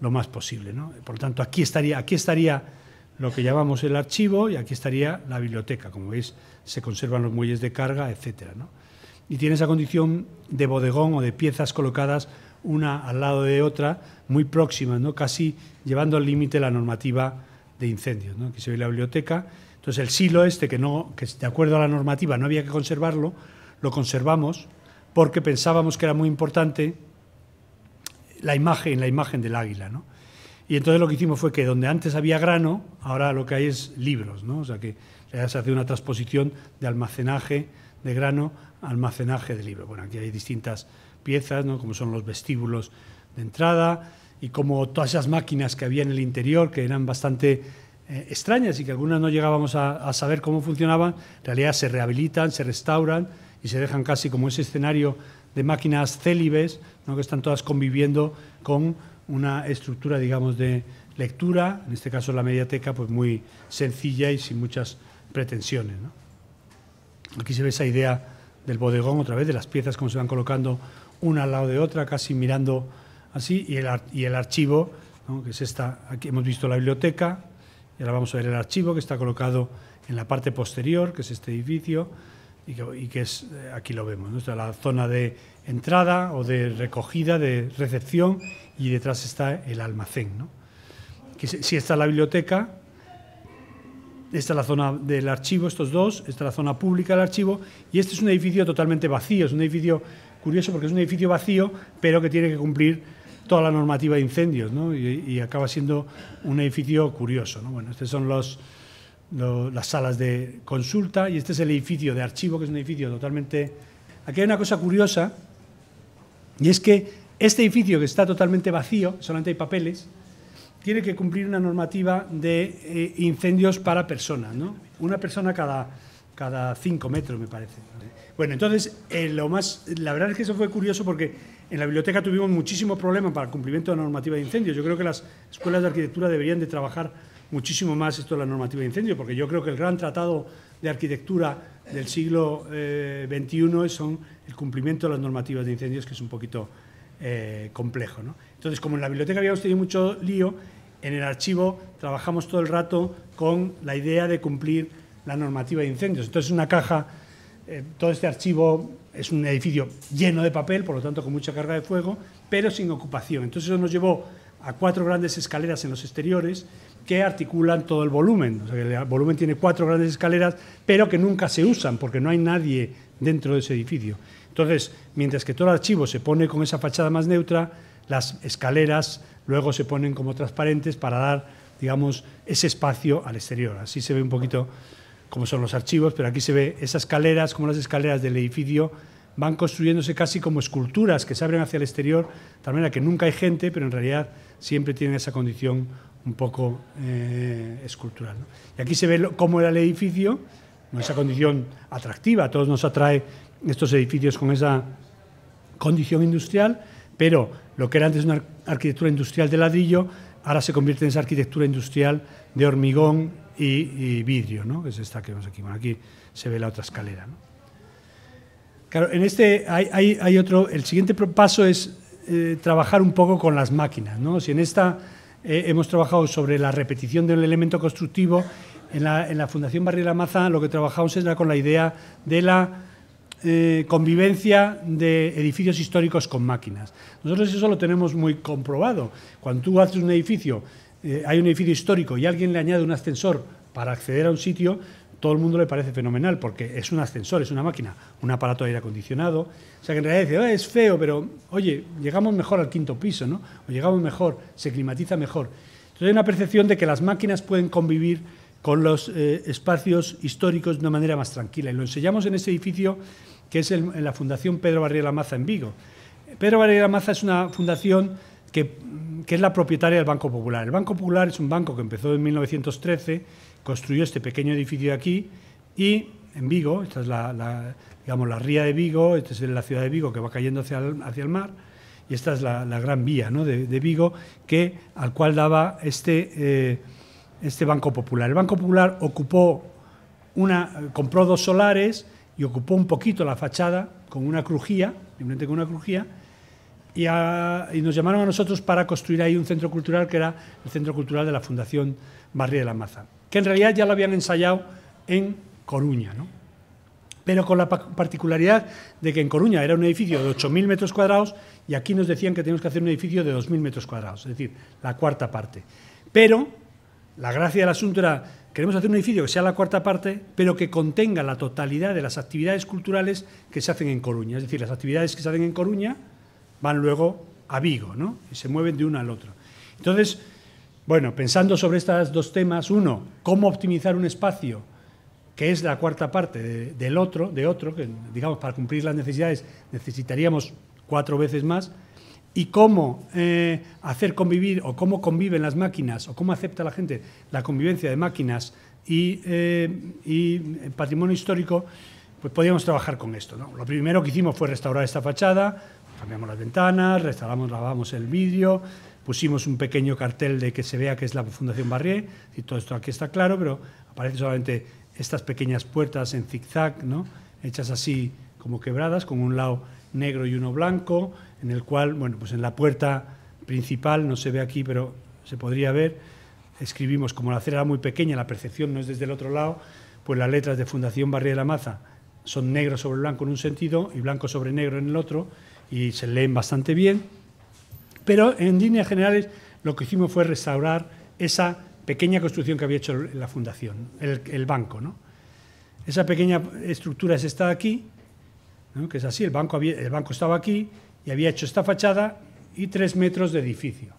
lo más posible. ¿no? Por lo tanto, aquí estaría, aquí estaría lo que llamamos el archivo y aquí estaría la biblioteca. Como veis, se conservan los muelles de carga, etcétera. ¿no? Y tiene esa condición de bodegón o de piezas colocadas una al lado de otra, muy próximas, ¿no? casi llevando al límite la normativa de incendios. ¿no? Aquí se ve la biblioteca. Entonces el silo este, que, no, que de acuerdo a la normativa no había que conservarlo, lo conservamos porque pensábamos que era muy importante la imagen, la imagen del águila. ¿no? Y entonces lo que hicimos fue que donde antes había grano, ahora lo que hay es libros, ¿no? O sea que se hace una transposición de almacenaje de grano a almacenaje de libros. Bueno, aquí hay distintas piezas, ¿no? Como son los vestíbulos de entrada y como todas esas máquinas que había en el interior, que eran bastante eh, extrañas y que algunas no llegábamos a, saber cómo funcionaban, en realidad se rehabilitan, se restauran y se dejan casi como ese escenario de máquinas célibes, que están todas conviviendo con una estructura, digamos, de lectura, en este caso la mediateca, pues muy sencilla y sin muchas pretensiones. Aquí se ve esa idea del bodegón, otra vez, de las piezas como se van colocando una al lado de otra, casi mirando así, y el, y el archivo, que es esta, aquí hemos visto la biblioteca, y ahora vamos a ver el archivo que está colocado en la parte posterior, que es este edificio, y que, y que es, eh, aquí lo vemos, ¿no? la zona de entrada o de recogida, de recepción, y detrás está el almacén. ¿no? Que si está la biblioteca, esta es la zona del archivo, estos dos, esta es la zona pública del archivo, y este es un edificio totalmente vacío, es un edificio curioso porque es un edificio vacío, pero que tiene que cumplir toda la normativa de incendios, ¿no? y, acaba siendo un edificio curioso, Bueno, estas son las salas de consulta, y este es el edificio de archivo, que es un edificio totalmente... Aquí hay una cosa curiosa, y es que este edificio, que está totalmente vacío, solamente hay papeles, tiene que cumplir una normativa de eh, incendios para personas, ¿no? Una persona cada, cinco metros, me parece. Bueno, entonces, eh, lo más, la verdad es que eso fue curioso porque en la biblioteca tuvimos muchísimo problema para el cumplimiento de la normativa de incendios. Yo creo que las escuelas de arquitectura deberían de trabajar muchísimo más esto de la normativa de incendios, porque yo creo que el gran tratado de arquitectura del siglo XXI eh, son el cumplimiento de las normativas de incendios, que es un poquito eh, complejo. ¿no? Entonces, como en la biblioteca habíamos tenido mucho lío, en el archivo trabajamos todo el rato con la idea de cumplir la normativa de incendios. Entonces, una caja, eh, todo este archivo es un edificio lleno de papel, por lo tanto, con mucha carga de fuego, pero sin ocupación. Entonces, eso nos llevó a cuatro grandes escaleras en los exteriores que articulan todo el volumen. O sea, el volumen tiene cuatro grandes escaleras, pero que nunca se usan porque no hay nadie dentro de ese edificio. Entonces, mientras que todo el archivo se pone con esa fachada más neutra, las escaleras luego se ponen como transparentes para dar, digamos, ese espacio al exterior. Así se ve un poquito cómo son los archivos, pero aquí se ve esas escaleras, como las escaleras del edificio van construyéndose casi como esculturas que se abren hacia el exterior, tal manera que nunca hay gente, pero en realidad siempre tienen esa condición un poco eh, escultural. Y aquí se ve cómo era el edificio, con esa condición atractiva, a todos nos atrae estos edificios con esa condición industrial, pero lo que era antes una arquitectura industrial de ladrillo, ahora se convierte en esa arquitectura industrial de hormigón y, vidrio, ¿no? que es esta que vemos aquí. Bueno, aquí se ve la otra escalera. Claro, en este hay, otro, el siguiente paso es eh, trabajar un poco con las máquinas. Si en esta eh, hemos trabajado sobre la repetición del elemento constructivo. En la, Fundación Barrio de Maza lo que trabajamos era con la idea de la eh, convivencia de edificios históricos con máquinas. Nosotros eso lo tenemos muy comprobado. Cuando tú haces un edificio, eh, hay un edificio histórico y alguien le añade un ascensor para acceder a un sitio, todo el mundo le parece fenomenal porque es un ascensor, es una máquina, un aparato de aire acondicionado. O sea que en realidad dice, oh, es feo, pero oye, llegamos mejor al quinto piso, ¿no? O llegamos mejor, se climatiza mejor. Entonces hay una percepción de que las máquinas pueden convivir con los eh, espacios históricos de una manera más tranquila. Y lo enseñamos en ese edificio que es en la Fundación Pedro Barriera Maza en Vigo. Pedro Barriera Maza es una fundación que, que es la propietaria del Banco Popular. El Banco Popular es un banco que empezó en 1913 construyó este pequeño edificio de aquí y en Vigo, esta es la, digamos, la ría de Vigo, esta es la ciudad de Vigo que va cayendo hacia el, hacia el mar, y esta es la, gran vía de, Vigo, que, al cual daba este, eh, este Banco Popular. El Banco Popular ocupó una, compró dos solares y ocupó un poquito la fachada con una crujía, simplemente con una crujía, y, y, nos llamaron a nosotros para construir ahí un centro cultural que era el Centro Cultural de la Fundación Barrio de la Maza que en realidad ya lo habían ensayado en Coruña, pero con la particularidad de que en Coruña era un edificio de 8.000 metros cuadrados y aquí nos decían que teníamos que hacer un edificio de 2.000 metros cuadrados, es decir, la cuarta parte. Pero la gracia del asunto era, queremos hacer un edificio que sea la cuarta parte, pero que contenga la totalidad de las actividades culturales que se hacen en Coruña, es decir, las actividades que se hacen en Coruña van luego a Vigo, ¿no? Y se mueven de una al otro. Entonces, bueno, pensando sobre estos dos temas, uno, cómo optimizar un espacio, que es la cuarta parte del otro, de otro, que digamos para cumplir las necesidades necesitaríamos cuatro veces más, y cómo eh, hacer convivir o cómo conviven las máquinas o cómo acepta la gente la convivencia de máquinas y, eh, eh, patrimonio histórico, pues podíamos trabajar con esto. Lo primero que hicimos fue restaurar esta fachada, cambiamos las ventanas, restauramos, lavamos el vidrio, pusimos un pequeño cartel de que se vea que es la Fundación Barrié, y todo esto aquí está claro, pero aparecen solamente estas pequeñas puertas en zigzag, hechas así como quebradas, con un lado negro y uno blanco, en el cual, bueno, pues en la puerta principal, no se ve aquí, pero se podría ver, escribimos, como la acera era muy pequeña, la percepción no es desde el otro lado, pues las letras de Fundación Barrié de la Maza son negro sobre blanco en un sentido y blanco sobre negro en el otro, y se leen bastante bien pero en líneas generales lo que hicimos fue restaurar esa pequeña construcción que había hecho la fundación, el, banco. Esa pequeña estructura es esta aquí, que es así, el banco, el banco estaba aquí y había hecho esta fachada y tres metros de edificio.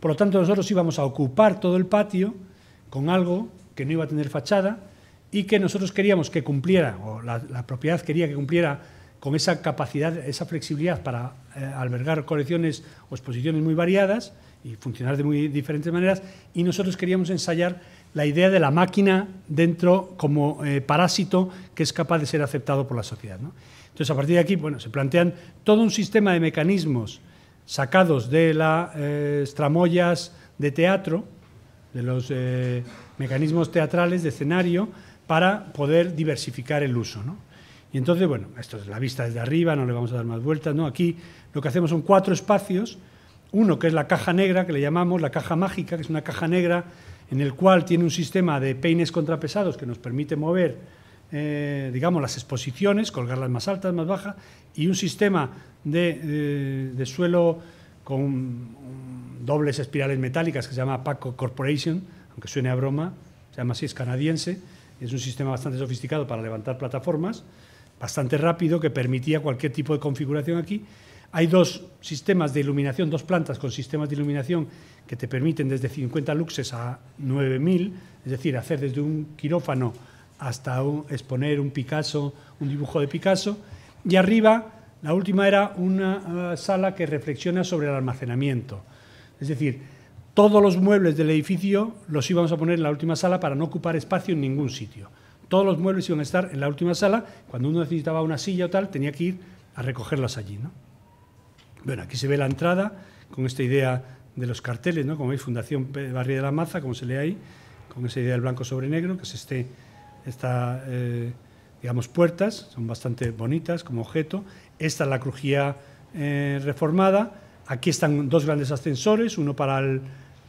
Por lo tanto, nosotros íbamos a ocupar todo el patio con algo que no iba a tener fachada y que nosotros queríamos que cumpliera, o la propiedad quería que cumpliera con esa capacidad, esa flexibilidad para eh, albergar colecciones o exposiciones muy variadas y funcionar de muy diferentes maneras. Y nosotros queríamos ensayar la idea de la máquina dentro como eh, parásito que es capaz de ser aceptado por la sociedad. Entonces, a partir de aquí, bueno, se plantean todo un sistema de mecanismos sacados de las eh, tramoyas de teatro, de los mecanismos teatrales de escenario, para poder diversificar el uso. Y entonces, bueno, esto es la vista desde arriba, no le vamos a dar más vueltas, ¿no? Aquí lo que hacemos son cuatro espacios, uno que es la caja negra, que le llamamos la caja mágica, que es una caja negra en el cual tiene un sistema de peines contrapesados que nos permite mover, eh, digamos, las exposiciones, colgarlas más altas, más bajas, y un sistema eh, de, suelo con dobles espirales metálicas que se llama Paco Corporation, aunque suene a broma, se llama así, es canadiense, es un sistema bastante sofisticado para levantar plataformas bastante rápido que permitía cualquier tipo de configuración aquí. Hay dos sistemas de iluminación, dos plantas con sistemas de iluminación que te permiten desde 50 luxes a 9000, es decir, hacer desde un quirófano hasta exponer un Picasso, un dibujo de Picasso. Y arriba, la última era una eh, sala que reflexiona sobre el almacenamiento. Es decir, todos los muebles del edificio los íbamos a poner en la última sala para no ocupar espacio en ningún sitio todos los muebles iban a estar en la última sala, cuando uno necesitaba una silla o tal, tenía que ir a recogerlas allí. Bueno, aquí se ve la entrada con esta idea de los carteles, ¿no? como veis, Fundación Barrio de la Maza, como se lee ahí, con esa idea del blanco sobre negro, que es esté, esta, eh, digamos, puertas, son bastante bonitas como objeto. Esta es la crujía eh, reformada. Aquí están dos grandes ascensores, uno para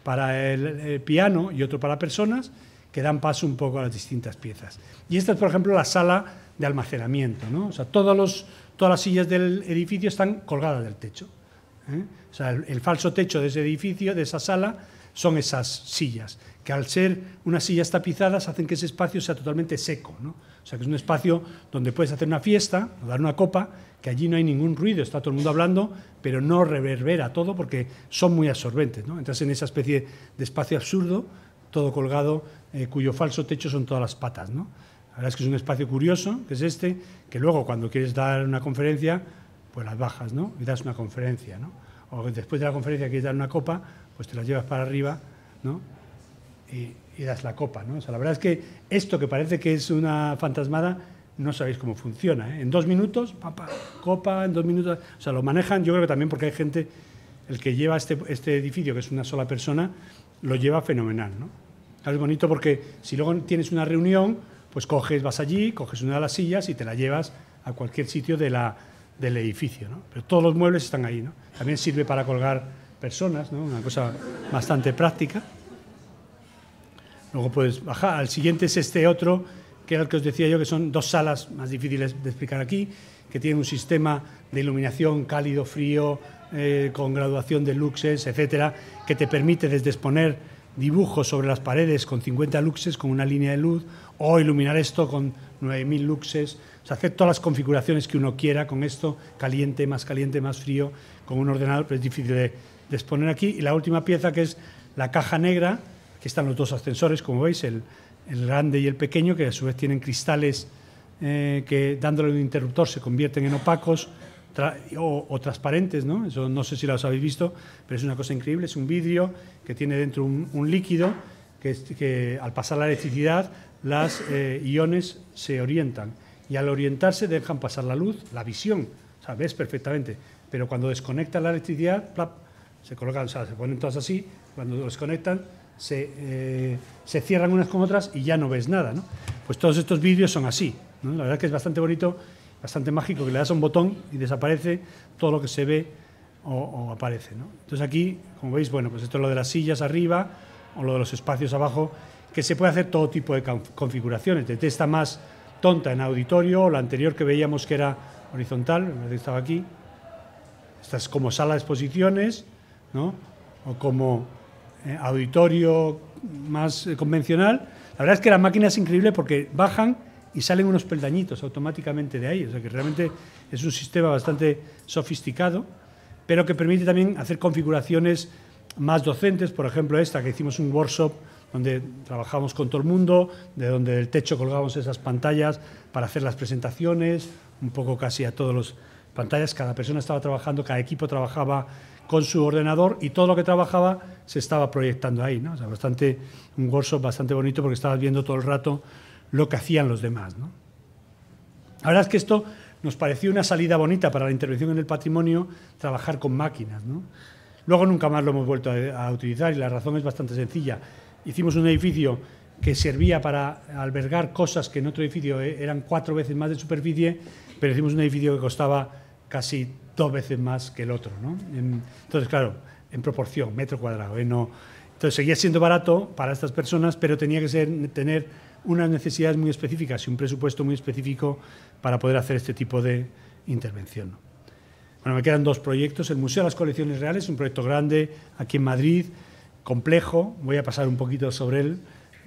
para el eh, piano y otro para personas que dan paso un poco a las distintas piezas. Y esta es, por ejemplo, la sala de almacenamiento. ¿no? O sea, todos los, todas las sillas del edificio están colgadas del techo. ¿eh? O sea, el, falso techo de ese edificio, de esa sala, son esas sillas, que al ser unas sillas tapizadas hacen que ese espacio sea totalmente seco. ¿no? O sea, que es un espacio donde puedes hacer una fiesta dar una copa, que allí no hay ningún ruido, está todo el mundo hablando, pero no reverbera todo porque son muy absorbentes. ¿no? Entras en esa especie de espacio absurdo, todo colgado eh, cuyo falso techo son todas las patas. ¿no? La verdad es que es un espacio curioso, que es este, que luego cuando quieres dar una conferencia, pues las bajas ¿no? y das una conferencia. ¿no? O después de la conferencia quieres dar una copa, pues te las llevas para arriba ¿no? y, das la copa. ¿no? O sea, la verdad es que esto que parece que es una fantasmada, no sabéis cómo funciona. ¿eh? En dos minutos, copa, en dos minutos. O sea, lo manejan, yo creo que también porque hay gente, el que lleva este, este edificio, que es una sola persona, lo lleva fenomenal, ¿no? es bonito porque si luego tienes una reunión, pues coges, vas allí, coges una de las sillas y te la llevas a cualquier sitio de la, del edificio. Pero todos los muebles están ahí. ¿no? También sirve para colgar personas, ¿no? una cosa bastante práctica. Luego puedes bajar. Al siguiente es este otro, que era el que os decía yo, que son dos salas más difíciles de explicar aquí, que tienen un sistema de iluminación cálido, frío, eh, con graduación de luxes, etcétera, que te permite desde exponer dibujos sobre las paredes con 50 luxes, con una línea de luz, o iluminar esto con 9.000 luxes, o sea, hacer todas las configuraciones que uno quiera con esto, caliente, más caliente, más frío, con un ordenador, pero es difícil de, exponer aquí. Y la última pieza que es la caja negra, que están los dos ascensores, como veis, el, grande y el pequeño, que a su vez tienen cristales eh, que dándole un interruptor se convierten en opacos, o, transparentes, ¿no? Eso no sé si las habéis visto, pero es una cosa increíble. Es un vidrio que tiene dentro un, líquido que, al pasar la electricidad las eh, iones se orientan y al orientarse dejan pasar la luz, la visión, o sea, ves perfectamente, pero cuando desconectan la electricidad, se colocan, o sea, se ponen todas así, cuando desconectan se, eh, se cierran unas con otras y ya no ves nada, ¿no? Pues todos estos vidrios son así, ¿no? La verdad que es bastante bonito bastante mágico que le das un botón y desaparece todo lo que se ve o, aparece. Entonces aquí, como veis, bueno, pues esto es lo de las sillas arriba o lo de los espacios abajo, que se puede hacer todo tipo de configuraciones, desde esta más tonta en auditorio, la anterior que veíamos que era horizontal, estaba aquí, esta es como sala de exposiciones, o como eh, auditorio más eh, convencional. La verdad es que la máquina es increíble porque bajan y salen unos peldañitos automáticamente de ahí. O sea que realmente es un sistema bastante sofisticado, pero que permite también hacer configuraciones más docentes, por ejemplo esta que hicimos un workshop donde trabajamos con todo el mundo, de donde del techo colgamos esas pantallas para hacer las presentaciones, un poco casi a todos las pantallas, cada persona estaba trabajando, cada equipo trabajaba con su ordenador y todo lo que trabajaba se estaba proyectando ahí, ¿no? O sea, bastante un workshop bastante bonito porque estabas viendo todo el rato lo que hacían los demás. ¿no? La verdad es que esto nos pareció una salida bonita para la intervención en el patrimonio, trabajar con máquinas. ¿no? Luego nunca más lo hemos vuelto a, utilizar y la razón es bastante sencilla. Hicimos un edificio que servía para albergar cosas que en otro edificio eh, eran cuatro veces más de superficie, pero hicimos un edificio que costaba casi dos veces más que el otro. ¿no? Entonces, claro, en proporción, metro cuadrado. ¿eh? No, entonces seguía siendo barato para estas personas, pero tenía que ser, tener unas necesidades muy específicas y un presupuesto muy específico para poder hacer este tipo de intervención. Bueno, me quedan dos proyectos. El Museo de las Colecciones Reales, un proyecto grande aquí en Madrid, complejo. Voy a pasar un poquito sobre él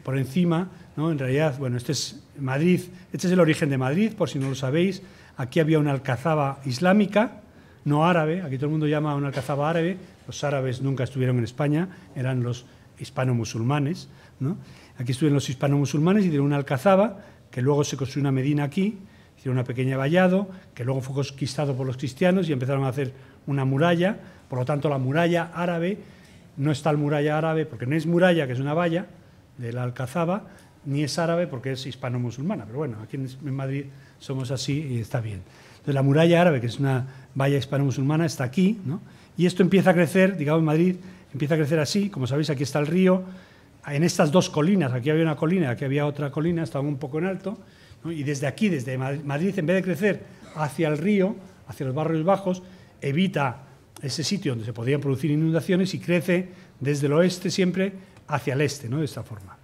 por encima. ¿no? En realidad, bueno, este es Madrid, este es el origen de Madrid, por si no lo sabéis. Aquí había una alcazaba islámica, no árabe. Aquí todo el mundo llama a una alcazaba árabe. Los árabes nunca estuvieron en España, eran los hispano-musulmanes. ¿no? Aquí estuvieron los hispano-musulmanes, y hicieron una alcazaba, que luego se construyó una medina aquí, hicieron una pequeña vallado, que luego fue conquistado por los cristianos y empezaron a hacer una muralla. Por lo tanto, la muralla árabe no es tal muralla árabe, porque no es muralla, que es una valla de la alcazaba, ni es árabe porque es hispano-musulmana. Pero bueno, aquí en Madrid somos así y está bien. Entonces, la muralla árabe, que es una valla hispano-musulmana, está aquí, Y esto empieza a crecer, digamos, en Madrid empieza a crecer así. Como sabéis, aquí está el río, en estas dos colinas, aquí había una colina, aquí había otra colina, estaba un poco en alto, y desde aquí, desde Madrid, en vez de crecer hacia el río, hacia los barrios bajos, evita ese sitio donde se podían producir inundaciones y crece desde el oeste siempre hacia el este, ¿no? de esta forma.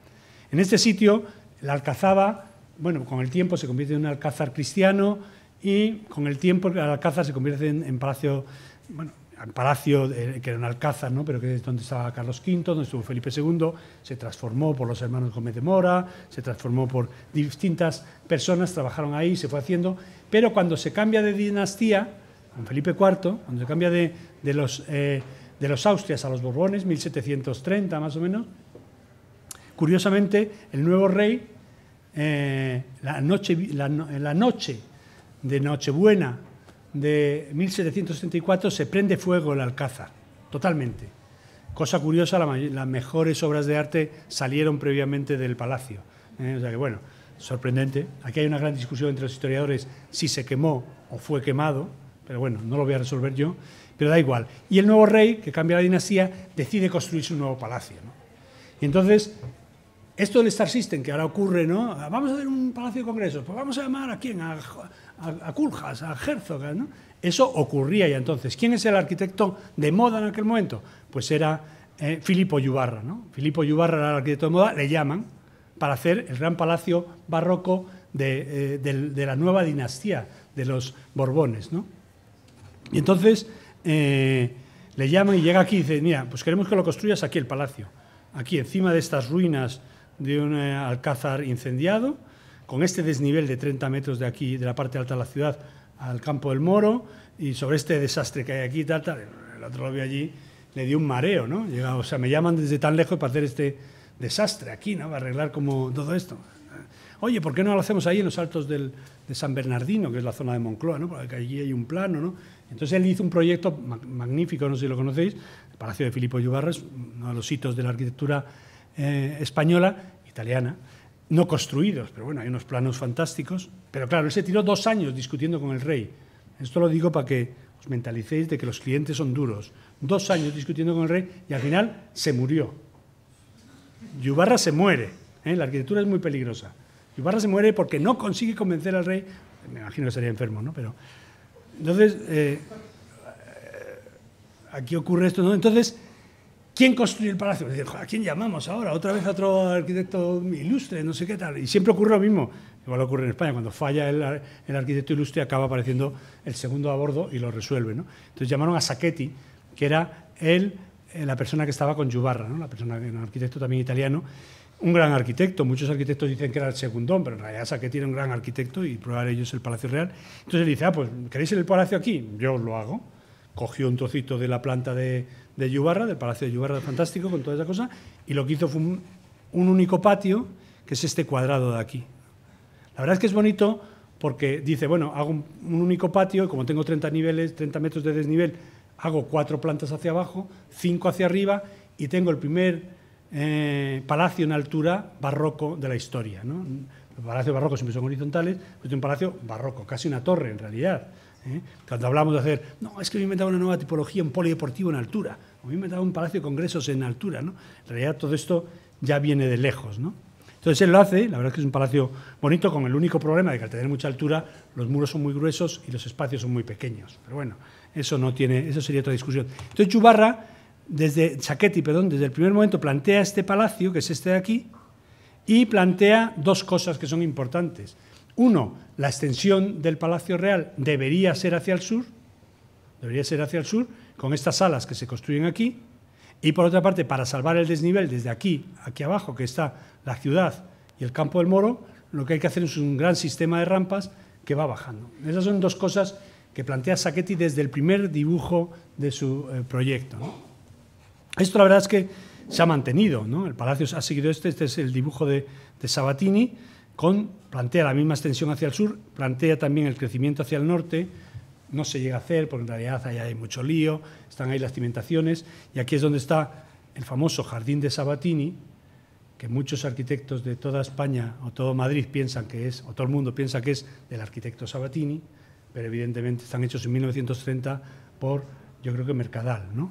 En este sitio, la alcazaba, bueno, con el tiempo se convierte en un alcázar cristiano y con el tiempo el alcázar se convierte en, palacio, bueno, al palacio eh, que era en Alcázar, ¿no? pero que es donde estaba Carlos V, donde estuvo Felipe II, se transformó por los hermanos Gómez de Mora, se transformó por distintas personas, trabajaron ahí, se fue haciendo, pero cuando se cambia de dinastía, con Felipe IV, cuando se cambia de, los, eh, de los Austrias a los Borbones, 1730 más o menos, curiosamente el nuevo rey, eh, la, noche, la noche de Nochebuena, de 1774 se prende fuego el Alcázar, totalmente. Cosa curiosa, las mejores obras de arte salieron previamente del palacio. ¿eh? O sea que, bueno, sorprendente. Aquí hay una gran discusión entre los historiadores si se quemó o fue quemado, pero bueno, no lo voy a resolver yo, pero da igual. Y el nuevo rey, que cambia la dinastía, decide construir su nuevo palacio. Y entonces, esto del Star System que ahora ocurre, ¿no? Vamos a hacer un palacio de congresos, pues vamos a llamar a quién, a, a, a a Herzogas. ¿no? Eso ocurría ya entonces. ¿Quién es el arquitecto de moda en aquel momento? Pues era Filipo eh, Filippo Yubarra. ¿no? Filippo Yubarra era el arquitecto de moda, le llaman para hacer el gran palacio barroco de, eh, la nueva dinastía de los Borbones. ¿no? Y entonces eh, le llaman y llega aquí y dice, mira, pues queremos que lo construyas aquí el palacio, aquí encima de estas ruinas de un alcázar incendiado con este desnivel de 30 metros de aquí, de la parte alta de la ciudad, al campo del Moro, y sobre este desastre que hay aquí, tal, tal. El otro lo allí, le dio un mareo, ¿no? o sea, me llaman desde tan lejos para hacer este desastre aquí, ¿no? Para arreglar como todo esto. Oye, ¿por qué no lo hacemos ahí en los altos de San Bernardino, que es la zona de Moncloa, ¿no? Porque allí hay un plano, ¿no? Entonces él hizo un proyecto magnífico, no sé si lo conocéis, el Palacio de Filipo Yubarres, uno de los hitos de la arquitectura eh, española, italiana, no construidos, pero bueno, hay unos planos fantásticos. Pero claro, él se tiró dos años discutiendo con el rey. Esto lo digo para que os mentalicéis de que los clientes son duros. Dos años discutiendo con el rey y al final se murió. Yubarra se muere. ¿eh? La arquitectura es muy peligrosa. Yubarra se muere porque no consigue convencer al rey. Me imagino que sería enfermo, ¿no? Pero, entonces, eh, eh, aquí ocurre esto. ¿no? Entonces, ¿Quién construye el palacio? Dice, ¿A quién llamamos ahora? Otra vez a otro arquitecto ilustre, no sé qué tal. Y siempre ocurre lo mismo. Igual ocurre en España, cuando falla el, arquitecto ilustre acaba apareciendo el segundo a bordo y lo resuelve. ¿no? Entonces llamaron a Sacchetti, que era él, eh, la persona que estaba con Yubarra, ¿no? la persona, un arquitecto también italiano, un gran arquitecto. Muchos arquitectos dicen que era el segundón, pero en realidad Sacchetti era un gran arquitecto y probar ellos el Palacio Real. Entonces él dice, ah, pues queréis el palacio aquí, yo os lo hago. Cogió un trocito de la planta de de Yubarra, del Palacio de Yubarra fantástico, con toda esa cosa, y lo que hizo fue un, único patio, que es este cuadrado de aquí. La verdad es que es bonito porque dice, bueno, hago un, único patio, como tengo 30 niveles, 30 metros de desnivel, hago cuatro plantas hacia abajo, cinco hacia arriba, y tengo el primer eh, palacio en altura barroco de la historia. ¿no? Los palacios barrocos siempre son horizontales, pero es un palacio barroco, casi una torre en realidad. ¿eh? Cuando hablamos de hacer, no, es que me he inventado una nueva tipología, un polideportivo en altura, me he inventado un palacio de congresos en altura, ¿no? En realidad todo esto ya viene de lejos, ¿no? Entonces él lo hace, la verdad es que es un palacio bonito, con el único problema de que al tener mucha altura, los muros son muy gruesos y los espacios son muy pequeños. Pero bueno, eso no tiene, eso sería otra discusión. Entonces Chubarra, desde Chaquetti, perdón, desde el primer momento plantea este palacio, que es este de aquí, y plantea dos cosas que son importantes. Uno, la extensión del Palacio Real debería ser hacia el sur, debería ser hacia el sur, con estas salas que se construyen aquí, y por otra parte, para salvar el desnivel desde aquí, aquí abajo, que está la ciudad y el campo del Moro, lo que hay que hacer es un gran sistema de rampas que va bajando. Esas son dos cosas que plantea Sacchetti desde el primer dibujo de su eh, proyecto. Esto la verdad es que se ha mantenido, el palacio ha seguido este, este es el dibujo de Sabatini, con, plantea la misma extensión hacia el sur, plantea también el crecimiento hacia el norte, no se llega a hacer porque en realidad allá hay mucho lío, están ahí las cimentaciones y aquí es donde está el famoso jardín de Sabatini, que muchos arquitectos de toda España o todo Madrid piensan que es, o todo el mundo piensa que es del arquitecto Sabatini, pero evidentemente están hechos en 1930 por, yo creo que Mercadal, ¿no?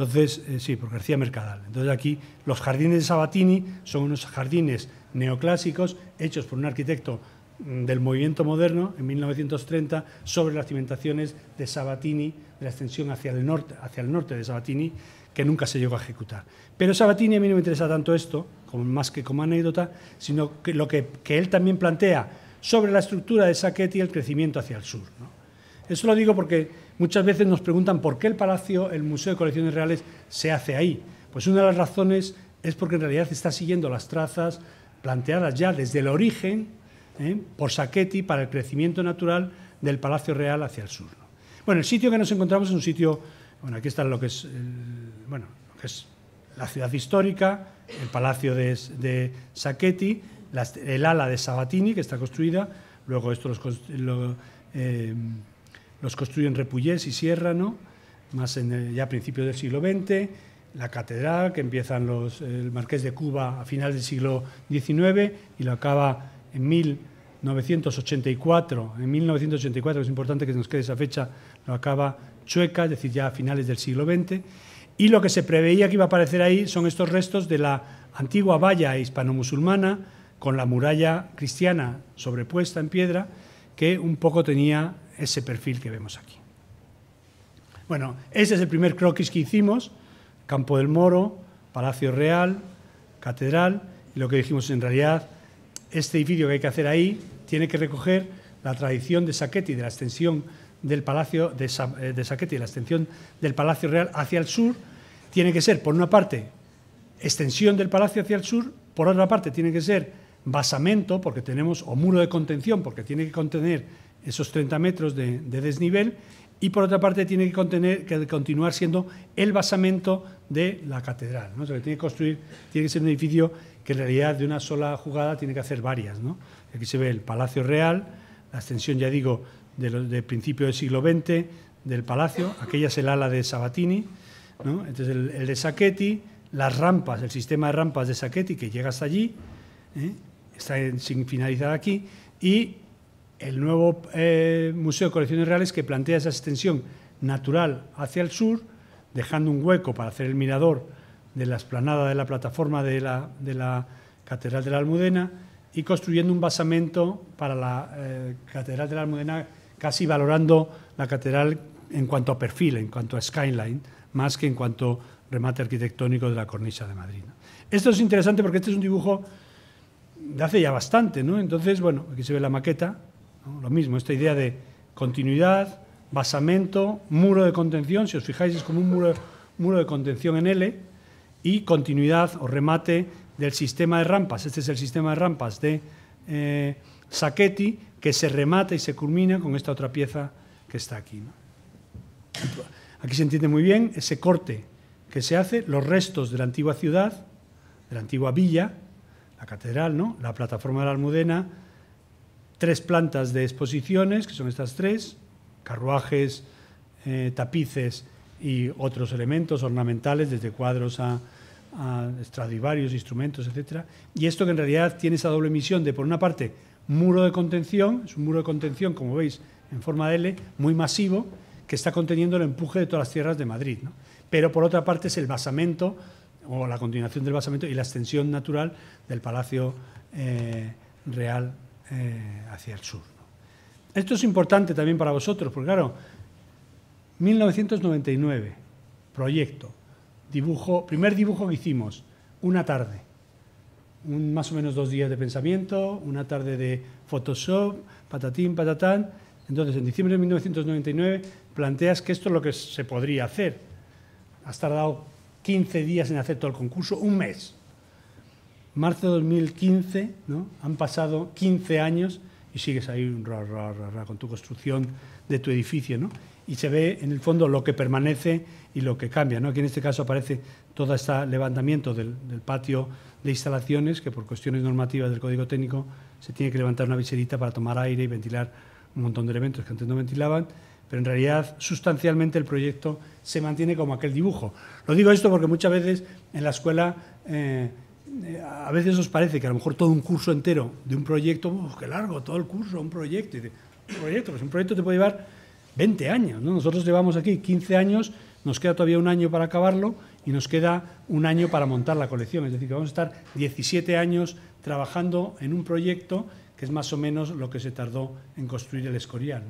Entonces, eh, sí, por García Mercadal. Entonces aquí los jardines de Sabatini son unos jardines neoclásicos hechos por un arquitecto mm, del movimiento moderno en 1930 sobre las cimentaciones de Sabatini, de la extensión hacia el norte, hacia el norte de Sabatini, que nunca se llegó a ejecutar. Pero Sabatini a mí no me interesa tanto esto, como, más que como anécdota, sino que lo que, él también plantea sobre la estructura de Saqueti y el crecimiento hacia el sur. Eso lo digo porque Muchas veces nos preguntan por qué el Palacio, el Museo de Colecciones Reales, se hace ahí. Pues una de las razones es porque en realidad está siguiendo las trazas planteadas ya desde el origen ¿eh? por Sacchetti para el crecimiento natural del Palacio Real hacia el sur. Bueno, el sitio que nos encontramos es un sitio, bueno, aquí está lo que es, eh, bueno, es la ciudad histórica, el Palacio de, de el ala de Sabatini que está construida, luego esto los, lo, eh, los construyen Repullés y ¿no? más en el, ya a principios del siglo XX, la catedral, que empiezan los, el Marqués de Cuba a finales del siglo XIX y lo acaba en 1984. En 1984, es importante que nos quede esa fecha, lo acaba Chueca, es decir, ya a finales del siglo XX. Y lo que se preveía que iba a aparecer ahí son estos restos de la antigua valla hispano-musulmana con la muralla cristiana sobrepuesta en piedra, que un poco tenía ese perfil que vemos aquí. Bueno, ese es el primer croquis que hicimos, Campo del Moro, Palacio Real, Catedral, y lo que dijimos en realidad, este edificio que hay que hacer ahí tiene que recoger la tradición de Saquetti, de la extensión del Palacio de, eh, de la extensión del Palacio Real hacia el sur, tiene que ser, por una parte, extensión del Palacio hacia el sur, por otra parte, tiene que ser basamento, porque tenemos, o muro de contención, porque tiene que contener esos 30 metros de, desnivel y por otra parte tiene que, contener, que continuar siendo el basamento de la catedral. ¿no? tiene que construir, tiene que ser un edificio que en realidad de una sola jugada tiene que hacer varias. Aquí se ve el Palacio Real, la extensión, ya digo, del de principio del siglo XX del palacio, aquella es el ala de Sabatini, entonces el, de Sacchetti, las rampas, el sistema de rampas de Sacchetti que llega hasta allí, ¿eh? está sin finalizar aquí, y el nuevo eh, Museo de Colecciones Reales que plantea esa extensión natural hacia el sur, dejando un hueco para hacer el mirador de la esplanada de la plataforma de la, Catedral de la Almudena y construyendo un basamento para la eh, Catedral de la Almudena, casi valorando la catedral en cuanto a perfil, en cuanto a skyline, más que en cuanto a remate arquitectónico de la cornisa de Madrid. Esto es interesante porque este es un dibujo de hace ya bastante, ¿no? Entonces, bueno, aquí se ve la maqueta, lo mismo, esta idea de continuidad, basamento, muro de contención, si os fijáis es como un muro, de contención en L, y continuidad o remate del sistema de rampas. Este es el sistema de rampas de eh, que se remata y se culmina con esta otra pieza que está aquí. Aquí se entiende muy bien ese corte que se hace, los restos de la antigua ciudad, de la antigua villa, la catedral, ¿no? la plataforma de la Almudena, tres plantas de exposiciones, que son estas tres, carruajes, eh, tapices y otros elementos ornamentales, desde cuadros a, estradivarios, instrumentos, etc. Y esto que en realidad tiene esa doble misión de, por una parte, muro de contención, es un muro de contención, como veis, en forma de L, muy masivo, que está conteniendo el empuje de todas las tierras de Madrid. Pero por otra parte es el basamento, o la continuación del basamento y la extensión natural del Palacio eh, Real eh, hacia el sur. Esto es importante también para vosotros, porque claro, 1999, proyecto, dibujo, primer dibujo que hicimos, una tarde, más o menos dos días de pensamiento, una tarde de Photoshop, patatín, patatán. Entonces, en diciembre de 1999 planteas que esto es lo que se podría hacer. Has tardado 15 días en hacer todo el concurso, un mes marzo de 2015, ¿no? han pasado 15 años y sigues ahí con tu construcción de tu edificio, ¿no? Y se ve en el fondo lo que permanece y lo que cambia, ¿no? Aquí en este caso aparece todo este levantamiento del, patio de instalaciones, que por cuestiones normativas del Código Técnico se tiene que levantar una viserita para tomar aire y ventilar un montón de elementos que antes no ventilaban, pero en realidad sustancialmente el proyecto se mantiene como aquel dibujo. Lo digo esto porque muchas veces en la escuela... Eh, eh, a veces os parece que a lo mejor todo un curso entero de un proyecto, oh, qué largo, todo el curso, un proyecto. de, un proyecto, pues un proyecto te puede llevar 20 años. Nosotros llevamos aquí 15 años, nos queda todavía un año para acabarlo y nos queda un año para montar la colección. Es decir, que vamos a estar 17 años trabajando en un proyecto que es más o menos lo que se tardó en construir el Escorial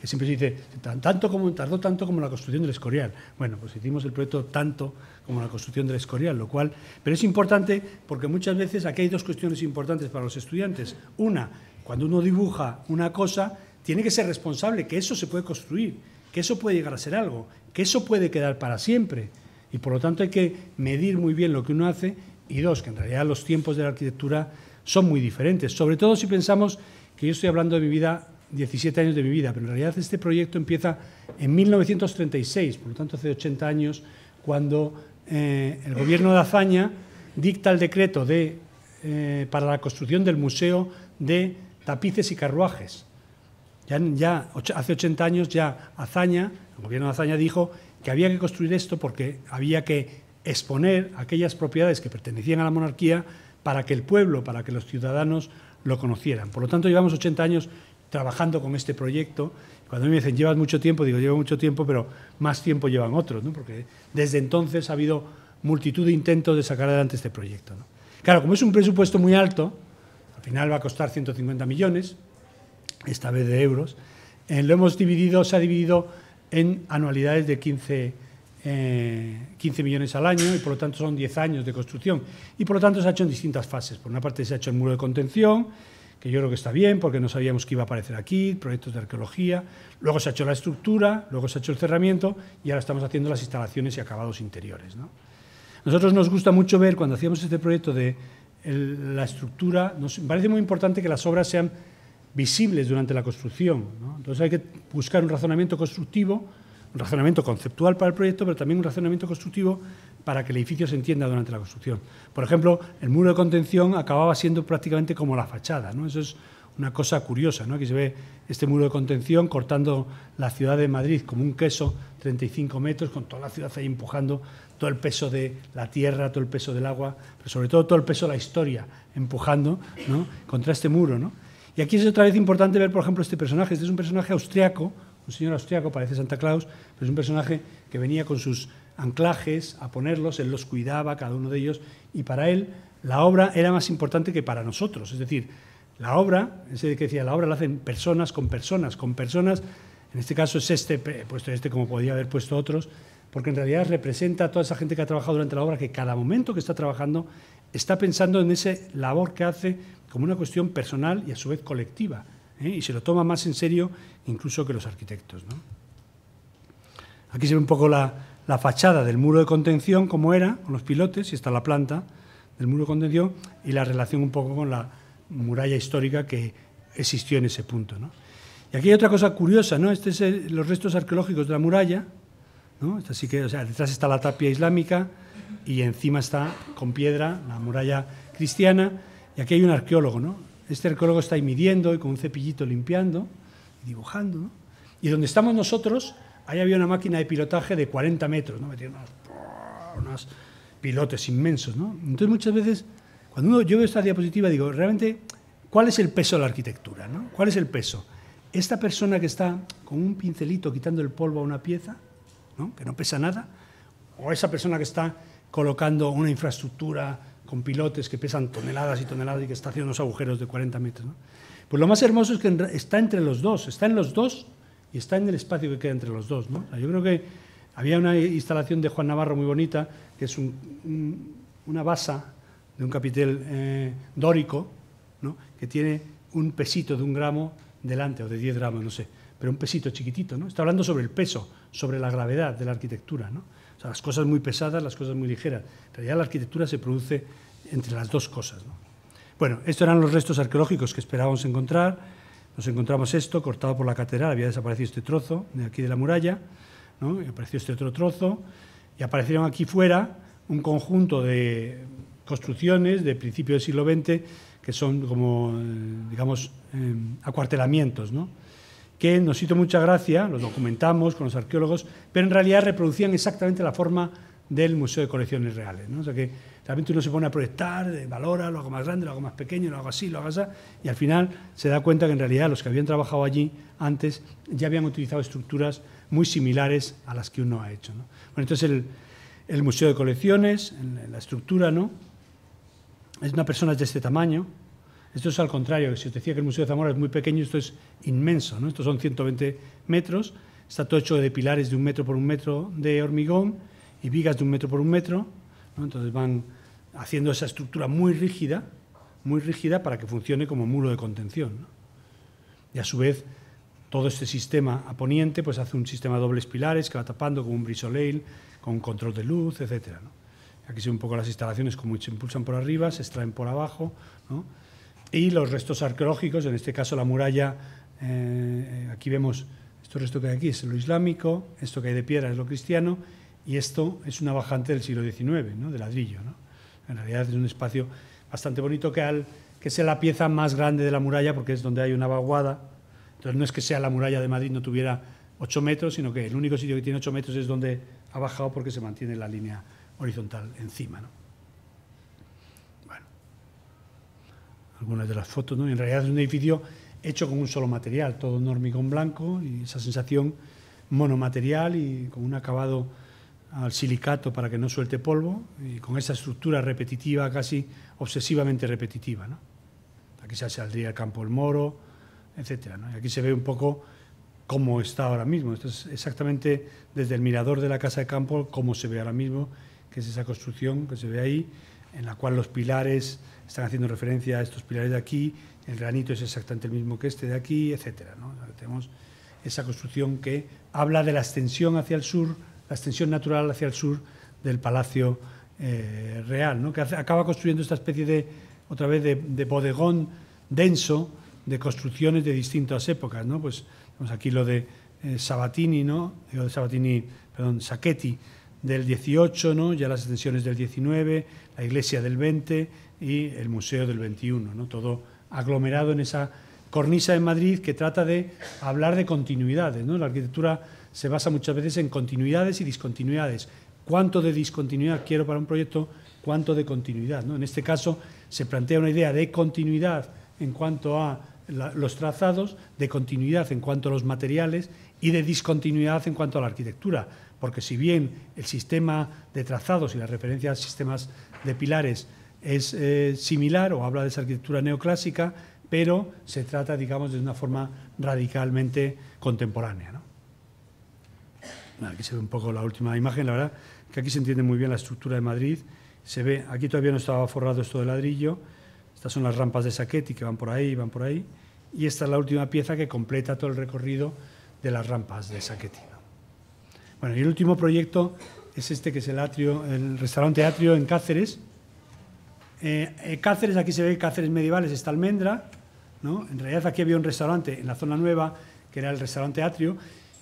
que siempre se dice, tanto como, tardó tanto como la construcción del Escorial. Bueno, pues hicimos el proyecto tanto como la construcción del Escorial, lo cual, pero es importante porque muchas veces aquí hay dos cuestiones importantes para los estudiantes. Una, cuando uno dibuja una cosa, tiene que ser responsable, que eso se puede construir, que eso puede llegar a ser algo, que eso puede quedar para siempre. Y por lo tanto hay que medir muy bien lo que uno hace y dos, que en realidad los tiempos de la arquitectura son muy diferentes, sobre todo si pensamos que yo estoy hablando de mi vida 17 años de mi vida, pero en realidad este proyecto empieza en 1936, por lo tanto hace 80 años, cuando eh, el gobierno de Azaña dicta el decreto de, eh, para la construcción del Museo de Tapices y Carruajes. Ya, hace 80 años ya Azaña, el gobierno de Azaña dijo que había que construir esto porque había que exponer aquellas propiedades que pertenecían a la monarquía para que el pueblo, para que los ciudadanos lo conocieran. Por lo tanto, llevamos 80 años trabajando con este proyecto. Cuando me dicen, llevas mucho tiempo, digo, llevo mucho tiempo, pero más tiempo llevan otros, ¿no? porque desde entonces ha habido multitud de intentos de sacar adelante este proyecto. Claro, como es un presupuesto muy alto, al final va a costar 150 millones, esta vez de euros, eh, lo hemos dividido, se ha dividido en anualidades de 15, 15 eh, millones al año y por lo tanto son 10 años de construcción. Y por lo tanto se ha hecho en distintas fases. Por una parte se ha hecho el muro de contención, que yo creo que está bien porque no sabíamos que iba a aparecer aquí, proyectos de arqueología, luego se ha hecho la estructura, luego se ha hecho el cerramiento y ahora estamos haciendo las instalaciones y acabados interiores. Nosotros nos gusta mucho ver cuando hacíamos este proyecto de la estructura, nos parece muy importante que las obras sean visibles durante la construcción. Entonces hay que buscar un razonamiento constructivo, un razonamiento conceptual para el proyecto, pero también un razonamiento constructivo para que el edificio se entienda durante la construcción. Por ejemplo, el muro de contención acababa siendo prácticamente como la fachada, ¿no? Eso es una cosa curiosa, ¿no? que se ve este muro de contención cortando la ciudad de Madrid como un queso, 35 metros, con toda la ciudad ahí empujando, todo el peso de la tierra, todo el peso del agua, pero sobre todo todo el peso de la historia empujando ¿no? contra este muro. Y aquí es otra vez importante ver, por ejemplo, este personaje. Este es un personaje austriaco, un señor austriaco, parece Santa Claus, pero es un personaje que venía con sus anclajes, a ponerlos, él los cuidaba, cada uno de ellos, y para él la obra era más importante que para nosotros. Es decir, la obra, ese que decía, la obra la hacen personas con personas, con personas, en este caso es este, he puesto este como podía haber puesto otros, porque en realidad representa a toda esa gente que ha trabajado durante la obra, que cada momento que está trabajando está pensando en esa labor que hace como una cuestión personal y a su vez colectiva, ¿eh? y se lo toma más en serio incluso que los arquitectos. Aquí se ve un poco la, la fachada del muro de contención, como era, con los pilotes, y está la planta del muro de contención, y la relación un poco con la muralla histórica que existió en ese punto. Y aquí hay otra cosa curiosa, ¿no? Este es los restos arqueológicos de la muralla, ¿no? Así que, detrás está la tapia islámica y encima está con piedra la muralla cristiana. Y aquí hay un arqueólogo, ¿no? Este arqueólogo está ahí midiendo y con un cepillito limpiando, dibujando, Y donde estamos nosotros Ahí había una máquina de pilotaje de 40 metros, ¿no? Metía unos, pilotes inmensos, Entonces muchas veces, cuando uno, yo veo esta diapositiva, digo, realmente, ¿cuál es el peso de la arquitectura? ¿Cuál es el peso? Esta persona que está con un pincelito quitando el polvo a una pieza, ¿no? que no pesa nada, o esa persona que está colocando una infraestructura con pilotes que pesan toneladas y toneladas y que está haciendo unos agujeros de 40 metros. Pues lo más hermoso es que está entre los dos, está en los dos y está en el espacio que queda entre los dos. ¿no? yo creo que había una instalación de Juan Navarro muy bonita, que es una basa de un capitel eh, dórico, ¿no? que tiene un pesito de un gramo delante, o de 10 gramos, no sé, pero un pesito chiquitito. ¿no? Está hablando sobre el peso, sobre la gravedad de la arquitectura. ¿no? O sea, las cosas muy pesadas, las cosas muy ligeras. En realidad la arquitectura se produce entre las dos cosas. Bueno, estos eran los restos arqueológicos que esperábamos encontrar nos encontramos esto cortado por la catedral, había desaparecido este trozo de aquí de la muralla, y apareció este otro trozo, y aparecieron aquí fuera un conjunto de construcciones de principio del siglo XX que son como, eh, digamos, em, acuartelamientos, que nos hizo mucha gracia, los documentamos con los arqueólogos, pero en realidad reproducían exactamente la forma del Museo de Colecciones Reales. ¿no? O sea que realmente uno se pone a proyectar, eh, valora, lo hago más grande, lo hago más pequeño, lo hago así, lo hago así, y al final se da cuenta que en realidad los que habían trabajado allí antes ya habían utilizado estructuras muy similares a las que uno ha hecho. ¿no? Bueno, entonces el, el, Museo de Colecciones, la estructura, ¿no? es una persona de este tamaño. Esto es al contrario, si os decía que el Museo de Zamora es muy pequeño, esto es inmenso, ¿no? Estos son 120 metros, está todo hecho de pilares de un metro por un metro de hormigón, y vigas de un metro por un metro, entonces van haciendo esa estructura muy rígida, muy rígida para que funcione como muro de contención. Y a su vez, todo este sistema a poniente pues hace un sistema de dobles pilares que va tapando con un brisoleil, con control de luz, etc. Aquí se ven un poco las instalaciones como se impulsan por arriba, se extraen por abajo, y los restos arqueológicos, en este caso la muralla, eh, aquí vemos esto resto que hay aquí es lo islámico, esto que hay de piedra es lo cristiano, y esto es una bajante del siglo XIX, ¿no? de ladrillo. En realidad es un espacio bastante bonito que, al, que sea la pieza más grande de la muralla porque es donde hay una vaguada. Entonces no es que sea la muralla de Madrid no tuviera 8 metros, sino que el único sitio que tiene 8 metros es donde ha bajado porque se mantiene la línea horizontal encima. Bueno, algunas de las fotos, ¿no? En realidad es un edificio hecho con un solo material, todo en hormigón blanco y esa sensación monomaterial y con un acabado al silicato para que no suelte polvo y con esa estructura repetitiva, casi obsesivamente repetitiva. Aquí se saldría el campo el moro, etc. Y aquí se ve un poco cómo está ahora mismo. Esto es exactamente desde el mirador de la casa de campo cómo se ve ahora mismo, que es esa construcción que se ve ahí, en la cual los pilares están haciendo referencia a estos pilares de aquí, el granito es exactamente el mismo que este de aquí, etcétera, ¿no? Tenemos esa construcción que habla de la extensión hacia el sur la extensión natural hacia el sur del Palacio eh, Real, ¿no? que acaba construyendo esta especie de, otra vez, de, bodegón denso de construcciones de distintas épocas. ¿no? Pues tenemos aquí lo de eh, Sabatini, ¿no? de Sabatini, perdón, Sacchetti del 18, ¿no? ya las extensiones del 19, la iglesia del 20 y el museo del 21, ¿no? todo aglomerado en esa cornisa en Madrid que trata de hablar de continuidades. La arquitectura se basa muchas veces en continuidades y discontinuidades. ¿Cuánto de discontinuidad quiero para un proyecto? ¿Cuánto de continuidad? En este caso se plantea una idea de continuidad en cuanto a los trazados, de continuidad en cuanto a los materiales y de discontinuidad en cuanto a la arquitectura. Porque si bien el sistema de trazados y la referencia a sistemas de pilares es eh, similar o habla de esa arquitectura neoclásica, pero se trata, digamos, de una forma radicalmente contemporánea. Aquí se ve un poco la última imagen, la verdad, que aquí se entiende muy bien la estructura de Madrid. Se ve, aquí todavía no estaba forrado esto de ladrillo. Estas son las rampas de Saquetti que van por ahí, van por ahí. Y esta es la última pieza que completa todo el recorrido de las rampas de Saquetti. Bueno, y el último proyecto es este que es el atrio, el restaurante Atrio en Cáceres. Eh, eh, Cáceres, aquí se ve Cáceres medievales, esta almendra, en realidad aquí había un restaurante en la zona nueva, que era el restaurante Atrio,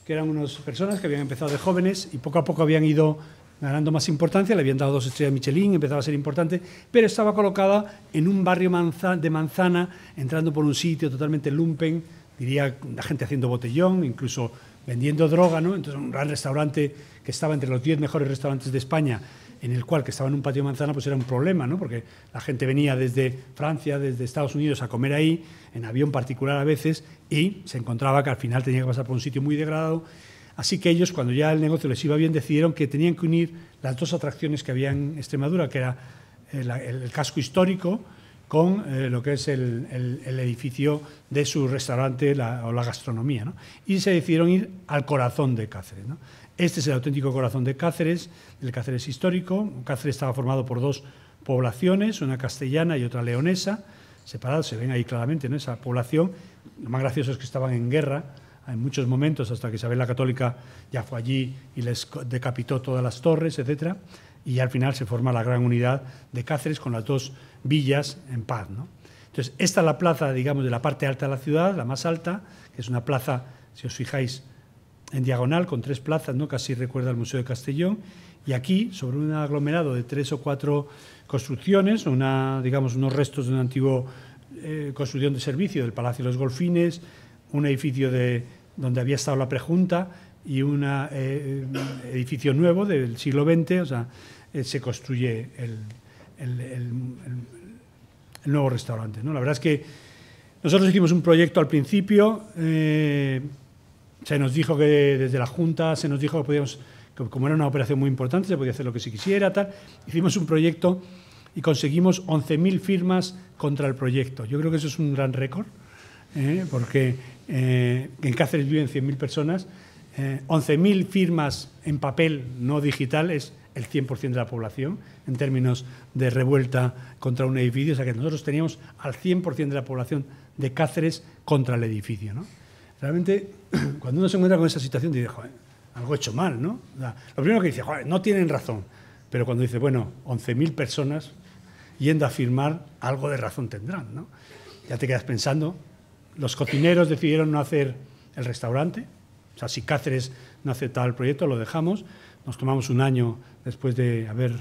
que eran unas personas que habían empezado de jóvenes y poco a poco habían ido ganando más importancia, le habían dado dos estrellas Michelin, empezaba a ser importante, pero estaba colocada en un barrio de manzana, entrando por un sitio totalmente lumpen, diría la gente haciendo botellón, incluso vendiendo droga, Entonces un gran restaurante que estaba entre los diez mejores restaurantes de España en el cual, que estaba en un patio de manzana, pues era un problema, ¿no? porque la gente venía desde Francia, desde Estados Unidos a comer ahí, en avión particular a veces, y se encontraba que al final tenía que pasar por un sitio muy degradado. Así que ellos, cuando ya el negocio les iba bien, decidieron que tenían que unir las dos atracciones que había en Extremadura, que era eh, el, casco histórico con eh, lo que es el, edificio de su restaurante o la gastronomía. ¿no? Y se decidieron ir al corazón de Cáceres. ¿no? Este es el auténtico corazón de Cáceres, el Cáceres histórico. Cáceres estaba formado por dos poblaciones, una castellana y otra leonesa, separados, se ven ahí claramente, ¿no? esa población. Lo más gracioso es que estaban en guerra en muchos momentos, hasta que Isabel la Católica ya fue allí y les decapitó todas las torres, etc. Y al final se forma la gran unidad de Cáceres con las dos villas en paz. ¿no? Entonces, esta es la plaza, digamos, de la parte alta de la ciudad, la más alta, que es una plaza, si os fijáis, en diagonal con tres plazas, ¿no? casi recuerda al Museo de Castellón, y aquí, sobre un aglomerado de tres o cuatro construcciones, una, digamos, unos restos de una antigua eh, construcción de servicio del Palacio de los Golfines, un edificio de, donde había estado la prejunta y un eh, eh, edificio nuevo del siglo XX, o sea, se construye el, nuevo restaurante. ¿no? La verdad es que nosotros hicimos un proyecto al principio se nos dijo que desde la Junta, se nos dijo que podíamos, como era una operación muy importante, se podía hacer lo que se quisiera, tal. Hicimos un proyecto y conseguimos 11.000 firmas contra el proyecto. Yo creo que eso es un gran récord, ¿eh? porque eh, en Cáceres viven 100.000 personas. 11.000 eh, firmas en papel, no digital, es el 100% de la población en términos de revuelta contra un edificio. O sea que nosotros teníamos al 100% de la población de Cáceres contra el edificio. ¿no? realmente cuando uno se encuentra con esa situación, dice, joder, algo hecho mal, ¿no? lo primero que dice, joder, no tienen razón. Pero cuando dice, bueno, 11.000 personas yendo a firmar, algo de razón tendrán, ¿no? Ya te quedas pensando, los cocineros decidieron no hacer el restaurante, o sea, si Cáceres no aceptaba el proyecto, lo dejamos, nos tomamos un año después de haber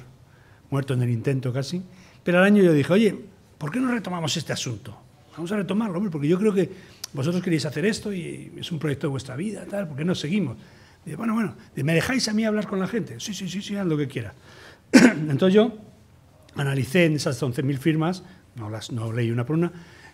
muerto en el intento casi, pero al año yo dije, oye, ¿por qué no retomamos este asunto? Vamos a retomarlo, hombre, porque yo creo que vosotros queréis hacer esto y es un proyecto de vuestra vida, tal, ¿por qué no seguimos? bueno, bueno, ¿me dejáis a mí hablar con la gente? Sí, sí, sí, sí, haz lo que quiera Entonces yo analicé en esas 11.000 firmas, no, las, no leí una por una,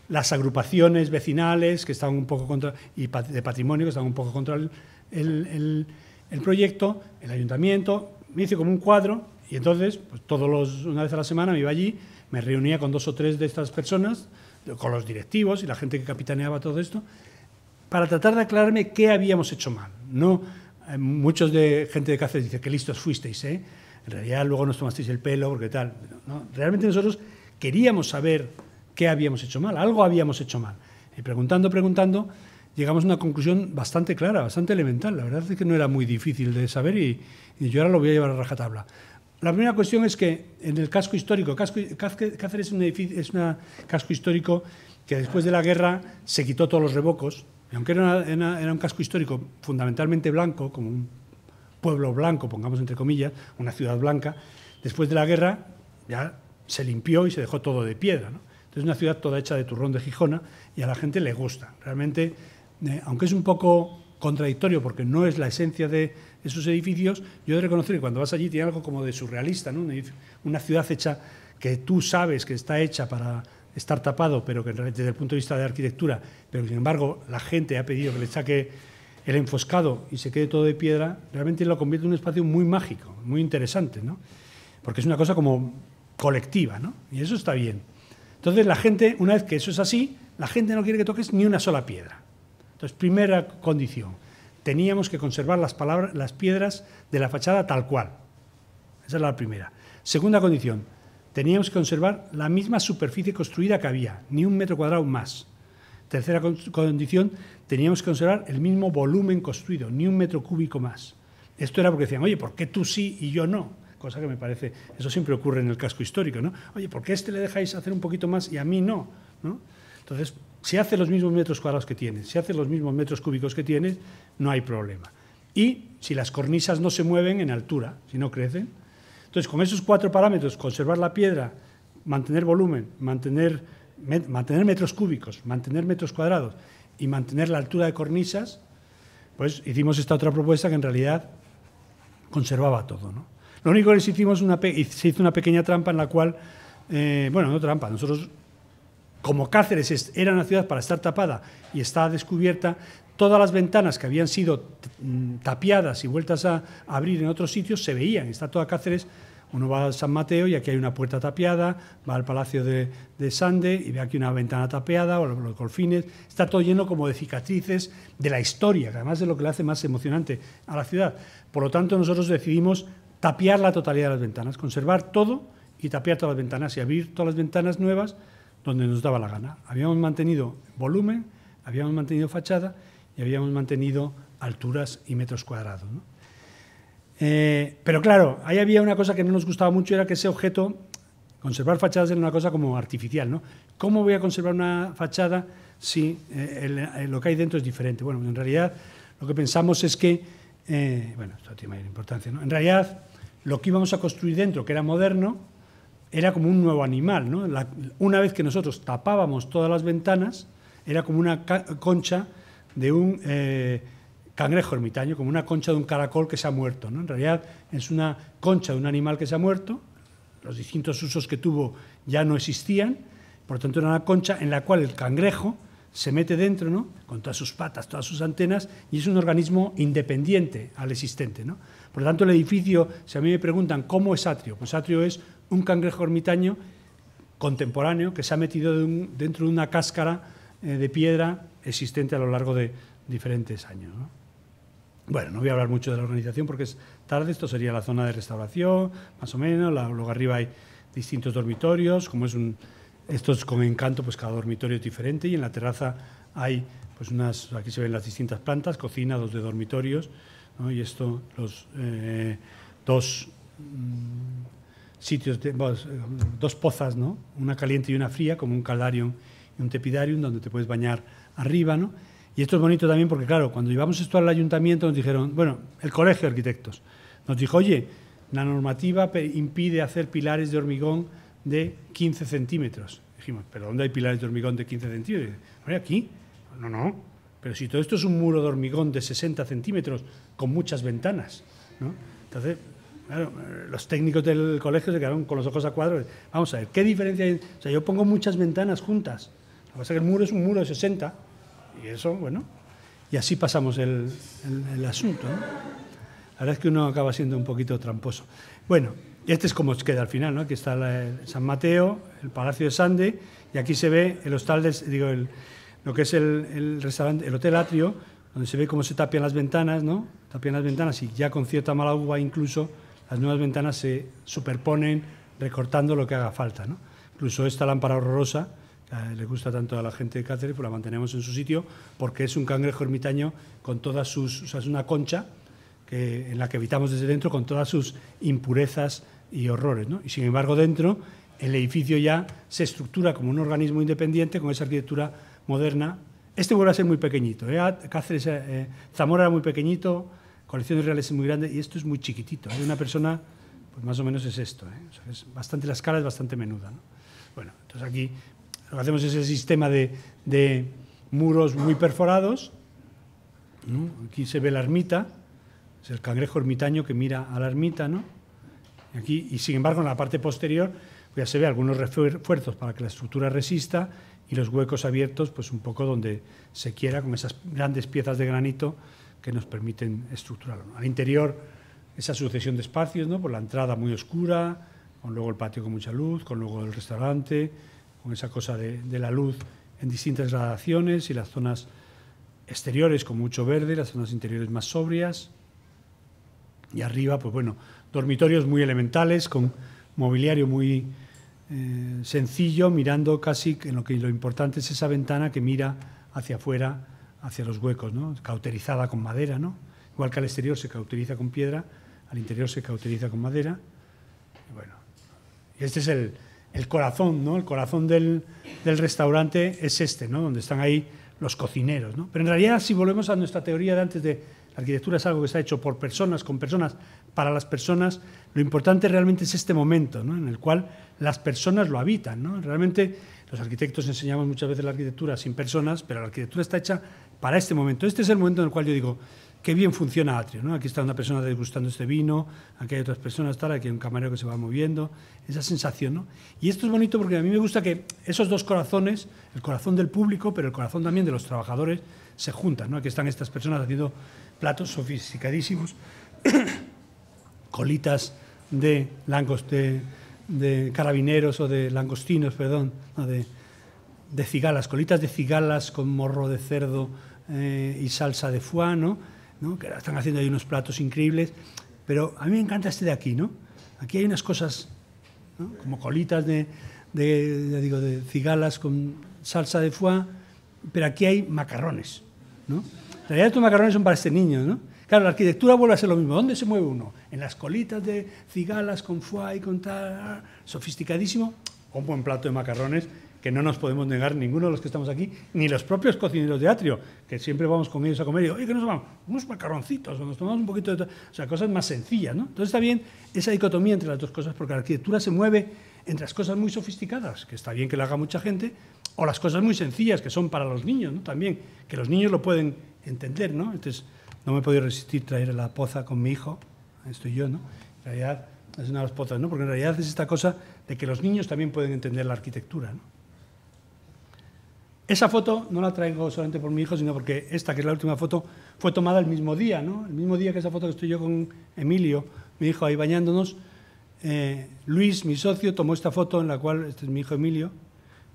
las agrupaciones vecinales que estaban un poco contra, y de patrimonio que estaban un poco contra el, el, el, proyecto, el ayuntamiento, me hice como un cuadro y entonces, pues, todos los, una vez a la semana me iba allí, me reunía con dos o tres de estas personas, con los directivos y la gente que capitaneaba todo esto, para tratar de aclararme qué habíamos hecho mal. No, eh, muchos de gente de Cáceres dice que listos fuisteis, ¿eh? En realidad luego nos tomasteis el pelo porque tal. No, realmente nosotros queríamos saber qué habíamos hecho mal, algo habíamos hecho mal. Y preguntando, preguntando, llegamos a una conclusión bastante clara, bastante elemental. La verdad es que no era muy difícil de saber y, y yo ahora lo voy a llevar a rajatabla. La primera cuestión es que en el casco histórico, Cáceres es un, casco histórico que después de la guerra se quitó todos los revocos, y aunque era, un casco histórico fundamentalmente blanco, como un pueblo blanco, pongamos entre comillas, una ciudad blanca, después de la guerra ya se limpió y se dejó todo de piedra. Entonces es una ciudad toda hecha de turrón de Gijona y a la gente le gusta. Realmente, eh, aunque es un poco contradictorio porque no es la esencia de, esos edificios, yo he de reconocer que cuando vas allí tiene algo como de surrealista, ¿no? una ciudad hecha que tú sabes que está hecha para estar tapado, pero que desde el punto de vista de arquitectura, pero sin embargo la gente ha pedido que le saque el enfoscado y se quede todo de piedra, realmente lo convierte en un espacio muy mágico, muy interesante, ¿no? Porque es una cosa como colectiva, ¿no? Y eso está bien. Entonces la gente, una vez que eso es así, la gente no quiere que toques ni una sola piedra. Entonces, primera condición teníamos que conservar las, palabras, las piedras de la fachada tal cual. Esa es la primera. Segunda condición, teníamos que conservar la misma superficie construida que había, ni un metro cuadrado más. Tercera condición, teníamos que conservar el mismo volumen construido, ni un metro cúbico más. Esto era porque decían, oye, ¿por qué tú sí y yo no? Cosa que me parece, eso siempre ocurre en el casco histórico, ¿no? Oye, ¿por qué este le dejáis hacer un poquito más y a mí no? ¿No? Entonces, si hace los mismos metros cuadrados que tiene, si hace los mismos metros cúbicos que tiene, no hay problema. Y si las cornisas no se mueven en altura, si no crecen. Entonces, con esos cuatro parámetros, conservar la piedra, mantener volumen, mantener, mantener metros cúbicos, mantener metros cuadrados y mantener la altura de cornisas, pues hicimos esta otra propuesta que en realidad conservaba todo. Lo único que les hicimos una, se hizo una pequeña trampa en la cual, eh, bueno, no trampa, nosotros como Cáceres era una ciudad para estar tapada y está descubierta, todas las ventanas que habían sido mm, tapiadas y vueltas a abrir en otros sitios se veían. Está toda Cáceres, uno va a San Mateo y aquí hay una puerta tapiada, va al Palacio de, Sande y ve aquí una ventana tapiada o los, golfines. Está todo lleno como de cicatrices de la historia, que además es lo que le hace más emocionante a la ciudad. Por lo tanto, nosotros decidimos tapiar la totalidad de las ventanas, conservar todo y tapiar todas las ventanas y abrir todas las ventanas nuevas donde nos daba la gana. Habíamos mantenido volumen, habíamos mantenido fachada y habíamos mantenido alturas y metros cuadrados. Eh, pero claro, ahí había una cosa que no nos gustaba mucho, era que ese objeto, conservar fachadas era una cosa como artificial. ¿no? ¿Cómo voy a conservar una fachada si eh, eh, lo que hay dentro es diferente? Bueno, en realidad lo que pensamos es que, bueno, esto tiene mayor importancia, en realidad lo que íbamos a construir dentro, que era moderno, era como un nuevo animal. ¿no? una vez que nosotros tapábamos todas las ventanas, era como una concha de un eh, cangrejo ermitaño, como una concha de un caracol que se ha muerto. ¿no? En realidad es una concha de un animal que se ha muerto, los distintos usos que tuvo ya no existían, por lo tanto era una concha en la cual el cangrejo se mete dentro, ¿no? con todas sus patas, todas sus antenas, y es un organismo independiente al existente. ¿no? Por lo tanto, el edificio, si a mí me preguntan cómo es atrio, pues atrio es un cangrejo ermitaño contemporáneo que se ha metido dentro de una cáscara eh, de piedra existente a lo largo de diferentes años. Bueno, no voy a hablar mucho de la organización porque es tarde, esto sería la zona de restauración, más o menos, la, luego arriba hay distintos dormitorios, como es un, esto es con encanto, pues cada dormitorio es diferente y en la terraza hay, pues unas, aquí se ven las distintas plantas, cocina, dos de dormitorios, y esto, los eh, dos mm, sitios, de, eh, dos pozas, ¿no? Una caliente y una fría, como un caldarium y un tepidarium, donde te puedes bañar arriba, ¿no? Y esto es bonito también porque, claro, cuando llevamos esto al ayuntamiento nos dijeron, bueno, el colegio de arquitectos, nos dijo, oye, la normativa impide hacer pilares de hormigón de 15 centímetros. Dijimos, ¿pero dónde hay pilares de hormigón de 15 centímetros? aquí. No, no. Pero si todo esto es un muro de hormigón de 60 centímetros con muchas ventanas, ¿no? Entonces, los técnicos del colegio se quedaron con los ojos a cuadros. Vamos a ver, ¿qué diferencia hay? O sea, yo pongo muchas ventanas juntas. Lo que pasa es que el muro es un muro de 60 y eso, bueno, y así pasamos el, asunto. La verdad es que uno acaba siendo un poquito tramposo. Bueno, este es como queda al final, ¿no? Aquí está San Mateo, el Palacio de Sande, y aquí se ve el hostal, digo, lo que es el, restaurante, el Hotel Atrio, donde se ve cómo se tapian las ventanas, ¿no? Tapian las ventanas y ya con cierta mala uva incluso las nuevas ventanas se superponen recortando lo que haga falta. Incluso esta lámpara horrorosa, que eh, le gusta tanto a la gente de Cáceres, pues la mantenemos en su sitio porque es un cangrejo ermitaño con todas sus, o sea, es una concha que, en la que habitamos desde dentro con todas sus impurezas y horrores. Y sin embargo dentro el edificio ya se estructura como un organismo independiente con esa arquitectura moderna. Este vuelve a ser muy pequeñito. ¿eh? Cáceres, eh, Zamora era muy pequeñito, colecciones reales es muy grande y esto es muy chiquitito. Hay ¿eh? una persona, pues más o menos es esto. ¿eh? es bastante, la escala es bastante menuda. Bueno, entonces aquí lo que hacemos es el sistema de, de muros muy perforados. Aquí se ve la ermita, es el cangrejo ermitaño que mira a la ermita. ¿no? Y aquí, y sin embargo, en la parte posterior pues ya se ve algunos refuerzos para que la estructura resista y los huecos abiertos, pues un poco donde se quiera, con esas grandes piezas de granito que nos permiten estructurarlo. Al interior, esa sucesión de espacios, ¿no? por la entrada muy oscura, con luego el patio con mucha luz, con luego el restaurante, con esa cosa de, la luz en distintas gradaciones y las zonas exteriores con mucho verde, las zonas interiores más sobrias. Y arriba, pues bueno, dormitorios muy elementales, con mobiliario muy eh, sencillo, mirando casi en lo que lo importante es esa ventana que mira hacia afuera hacia los huecos, ¿no? cauterizada con madera, ¿no? igual que al exterior se cauteriza con piedra, al interior se cauteriza con madera. Y este es el, corazón, ¿no? el corazón del, restaurante es este, ¿no? donde están ahí los cocineros. ¿no? Pero en realidad, si volvemos a nuestra teoría de antes de la arquitectura es algo que se ha hecho por personas, con personas, para las personas, lo importante realmente es este momento, en el cual las personas lo habitan. ¿no? Realmente los arquitectos enseñamos muchas veces la arquitectura sin personas, pero la arquitectura está hecha para este momento. Este es el momento en el cual yo digo, qué bien funciona Atrio. ¿no? Aquí está una persona degustando este vino, aquí hay otras personas, tal, aquí hay un camarero que se va moviendo, esa sensación. ¿no? Y esto es bonito porque a mí me gusta que esos dos corazones, el corazón del público, pero el corazón también de los trabajadores, se juntan. ¿no? Aquí están estas personas haciendo platos sofisticadísimos, colitas de langos de carabineros o de langostinos, perdón, de, cigalas, colitas de cigalas con morro de cerdo eh, y salsa de foie, ¿no? que están haciendo ahí unos platos increíbles. Pero a mí me encanta este de aquí, ¿no? Aquí hay unas cosas como colitas de, de, digo, de cigalas con salsa de foie, pero aquí hay macarrones, ¿no? En realidad estos macarrones son para este niño, ¿no? Claro, la arquitectura vuelve a ser lo mismo. ¿Dónde se mueve uno? En las colitas de cigalas, con foie y con tal, sofisticadísimo, un buen plato de macarrones que no nos podemos negar ninguno de los que estamos aquí, ni los propios cocineros de Atrio, que siempre vamos con a comer y digo, oye, que nos vamos? Unos macarroncitos, o nos tomamos un poquito de... O sea, cosas más sencillas, ¿no? Entonces está bien esa dicotomía entre las dos cosas, porque la arquitectura se mueve entre las cosas muy sofisticadas, que está bien que la haga mucha gente, o las cosas muy sencillas, que son para los niños, ¿no? También, que los niños lo pueden entender, ¿no? Entonces no me he podido resistir traer la poza con mi hijo, estoy yo, ¿no? En realidad es una de las pozas, ¿no? Porque en realidad es esta cosa de que los niños también pueden entender la arquitectura, ¿no? Esa foto no la traigo solamente por mi hijo, sino porque esta, que es la última foto, fue tomada el mismo día, ¿no? El mismo día que esa foto que estoy yo con Emilio, mi hijo, ahí bañándonos. Eh, Luis, mi socio, tomó esta foto en la cual, este es mi hijo Emilio,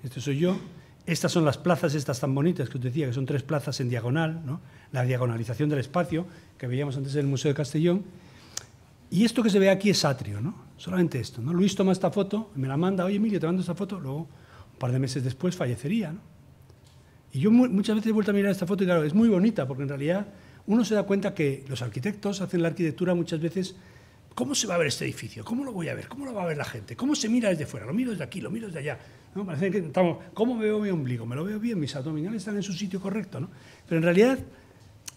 este soy yo. Estas son las plazas, estas tan bonitas que os decía, que son tres plazas en diagonal, ¿no? la diagonalización del espacio que veíamos antes en el Museo de Castellón. Y esto que se ve aquí es atrio, ¿no? Solamente esto, ¿no? Luis toma esta foto, me la manda, oye Emilio, te mando esta foto, luego un par de meses después fallecería, ¿no? Y yo muchas veces he vuelto a mirar esta foto y claro, es muy bonita porque en realidad uno se da cuenta que los arquitectos hacen la arquitectura muchas veces, ¿cómo se va a ver este edificio? ¿Cómo lo voy a ver? ¿Cómo lo va a ver la gente? ¿Cómo se mira desde fuera? Lo miro desde aquí, lo miro desde allá. ¿no? Parece que estamos, ¿Cómo veo mi ombligo? ¿Me lo veo bien? ¿Mis abdominales están en su sitio correcto? ¿no? Pero en realidad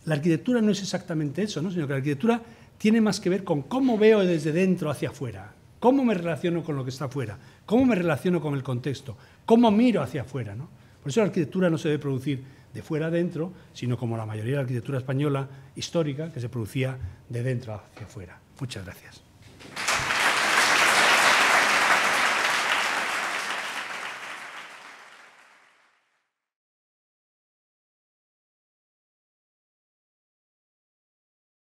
la arquitectura no es exactamente eso, ¿no? sino que la arquitectura tiene más que ver con cómo veo desde dentro hacia afuera, cómo me relaciono con lo que está afuera, cómo me relaciono con el contexto, cómo miro hacia afuera. ¿no? Por eso la arquitectura no se debe producir de fuera adentro, sino como la mayoría de la arquitectura española histórica, que se producía de dentro hacia afuera. Muchas gracias.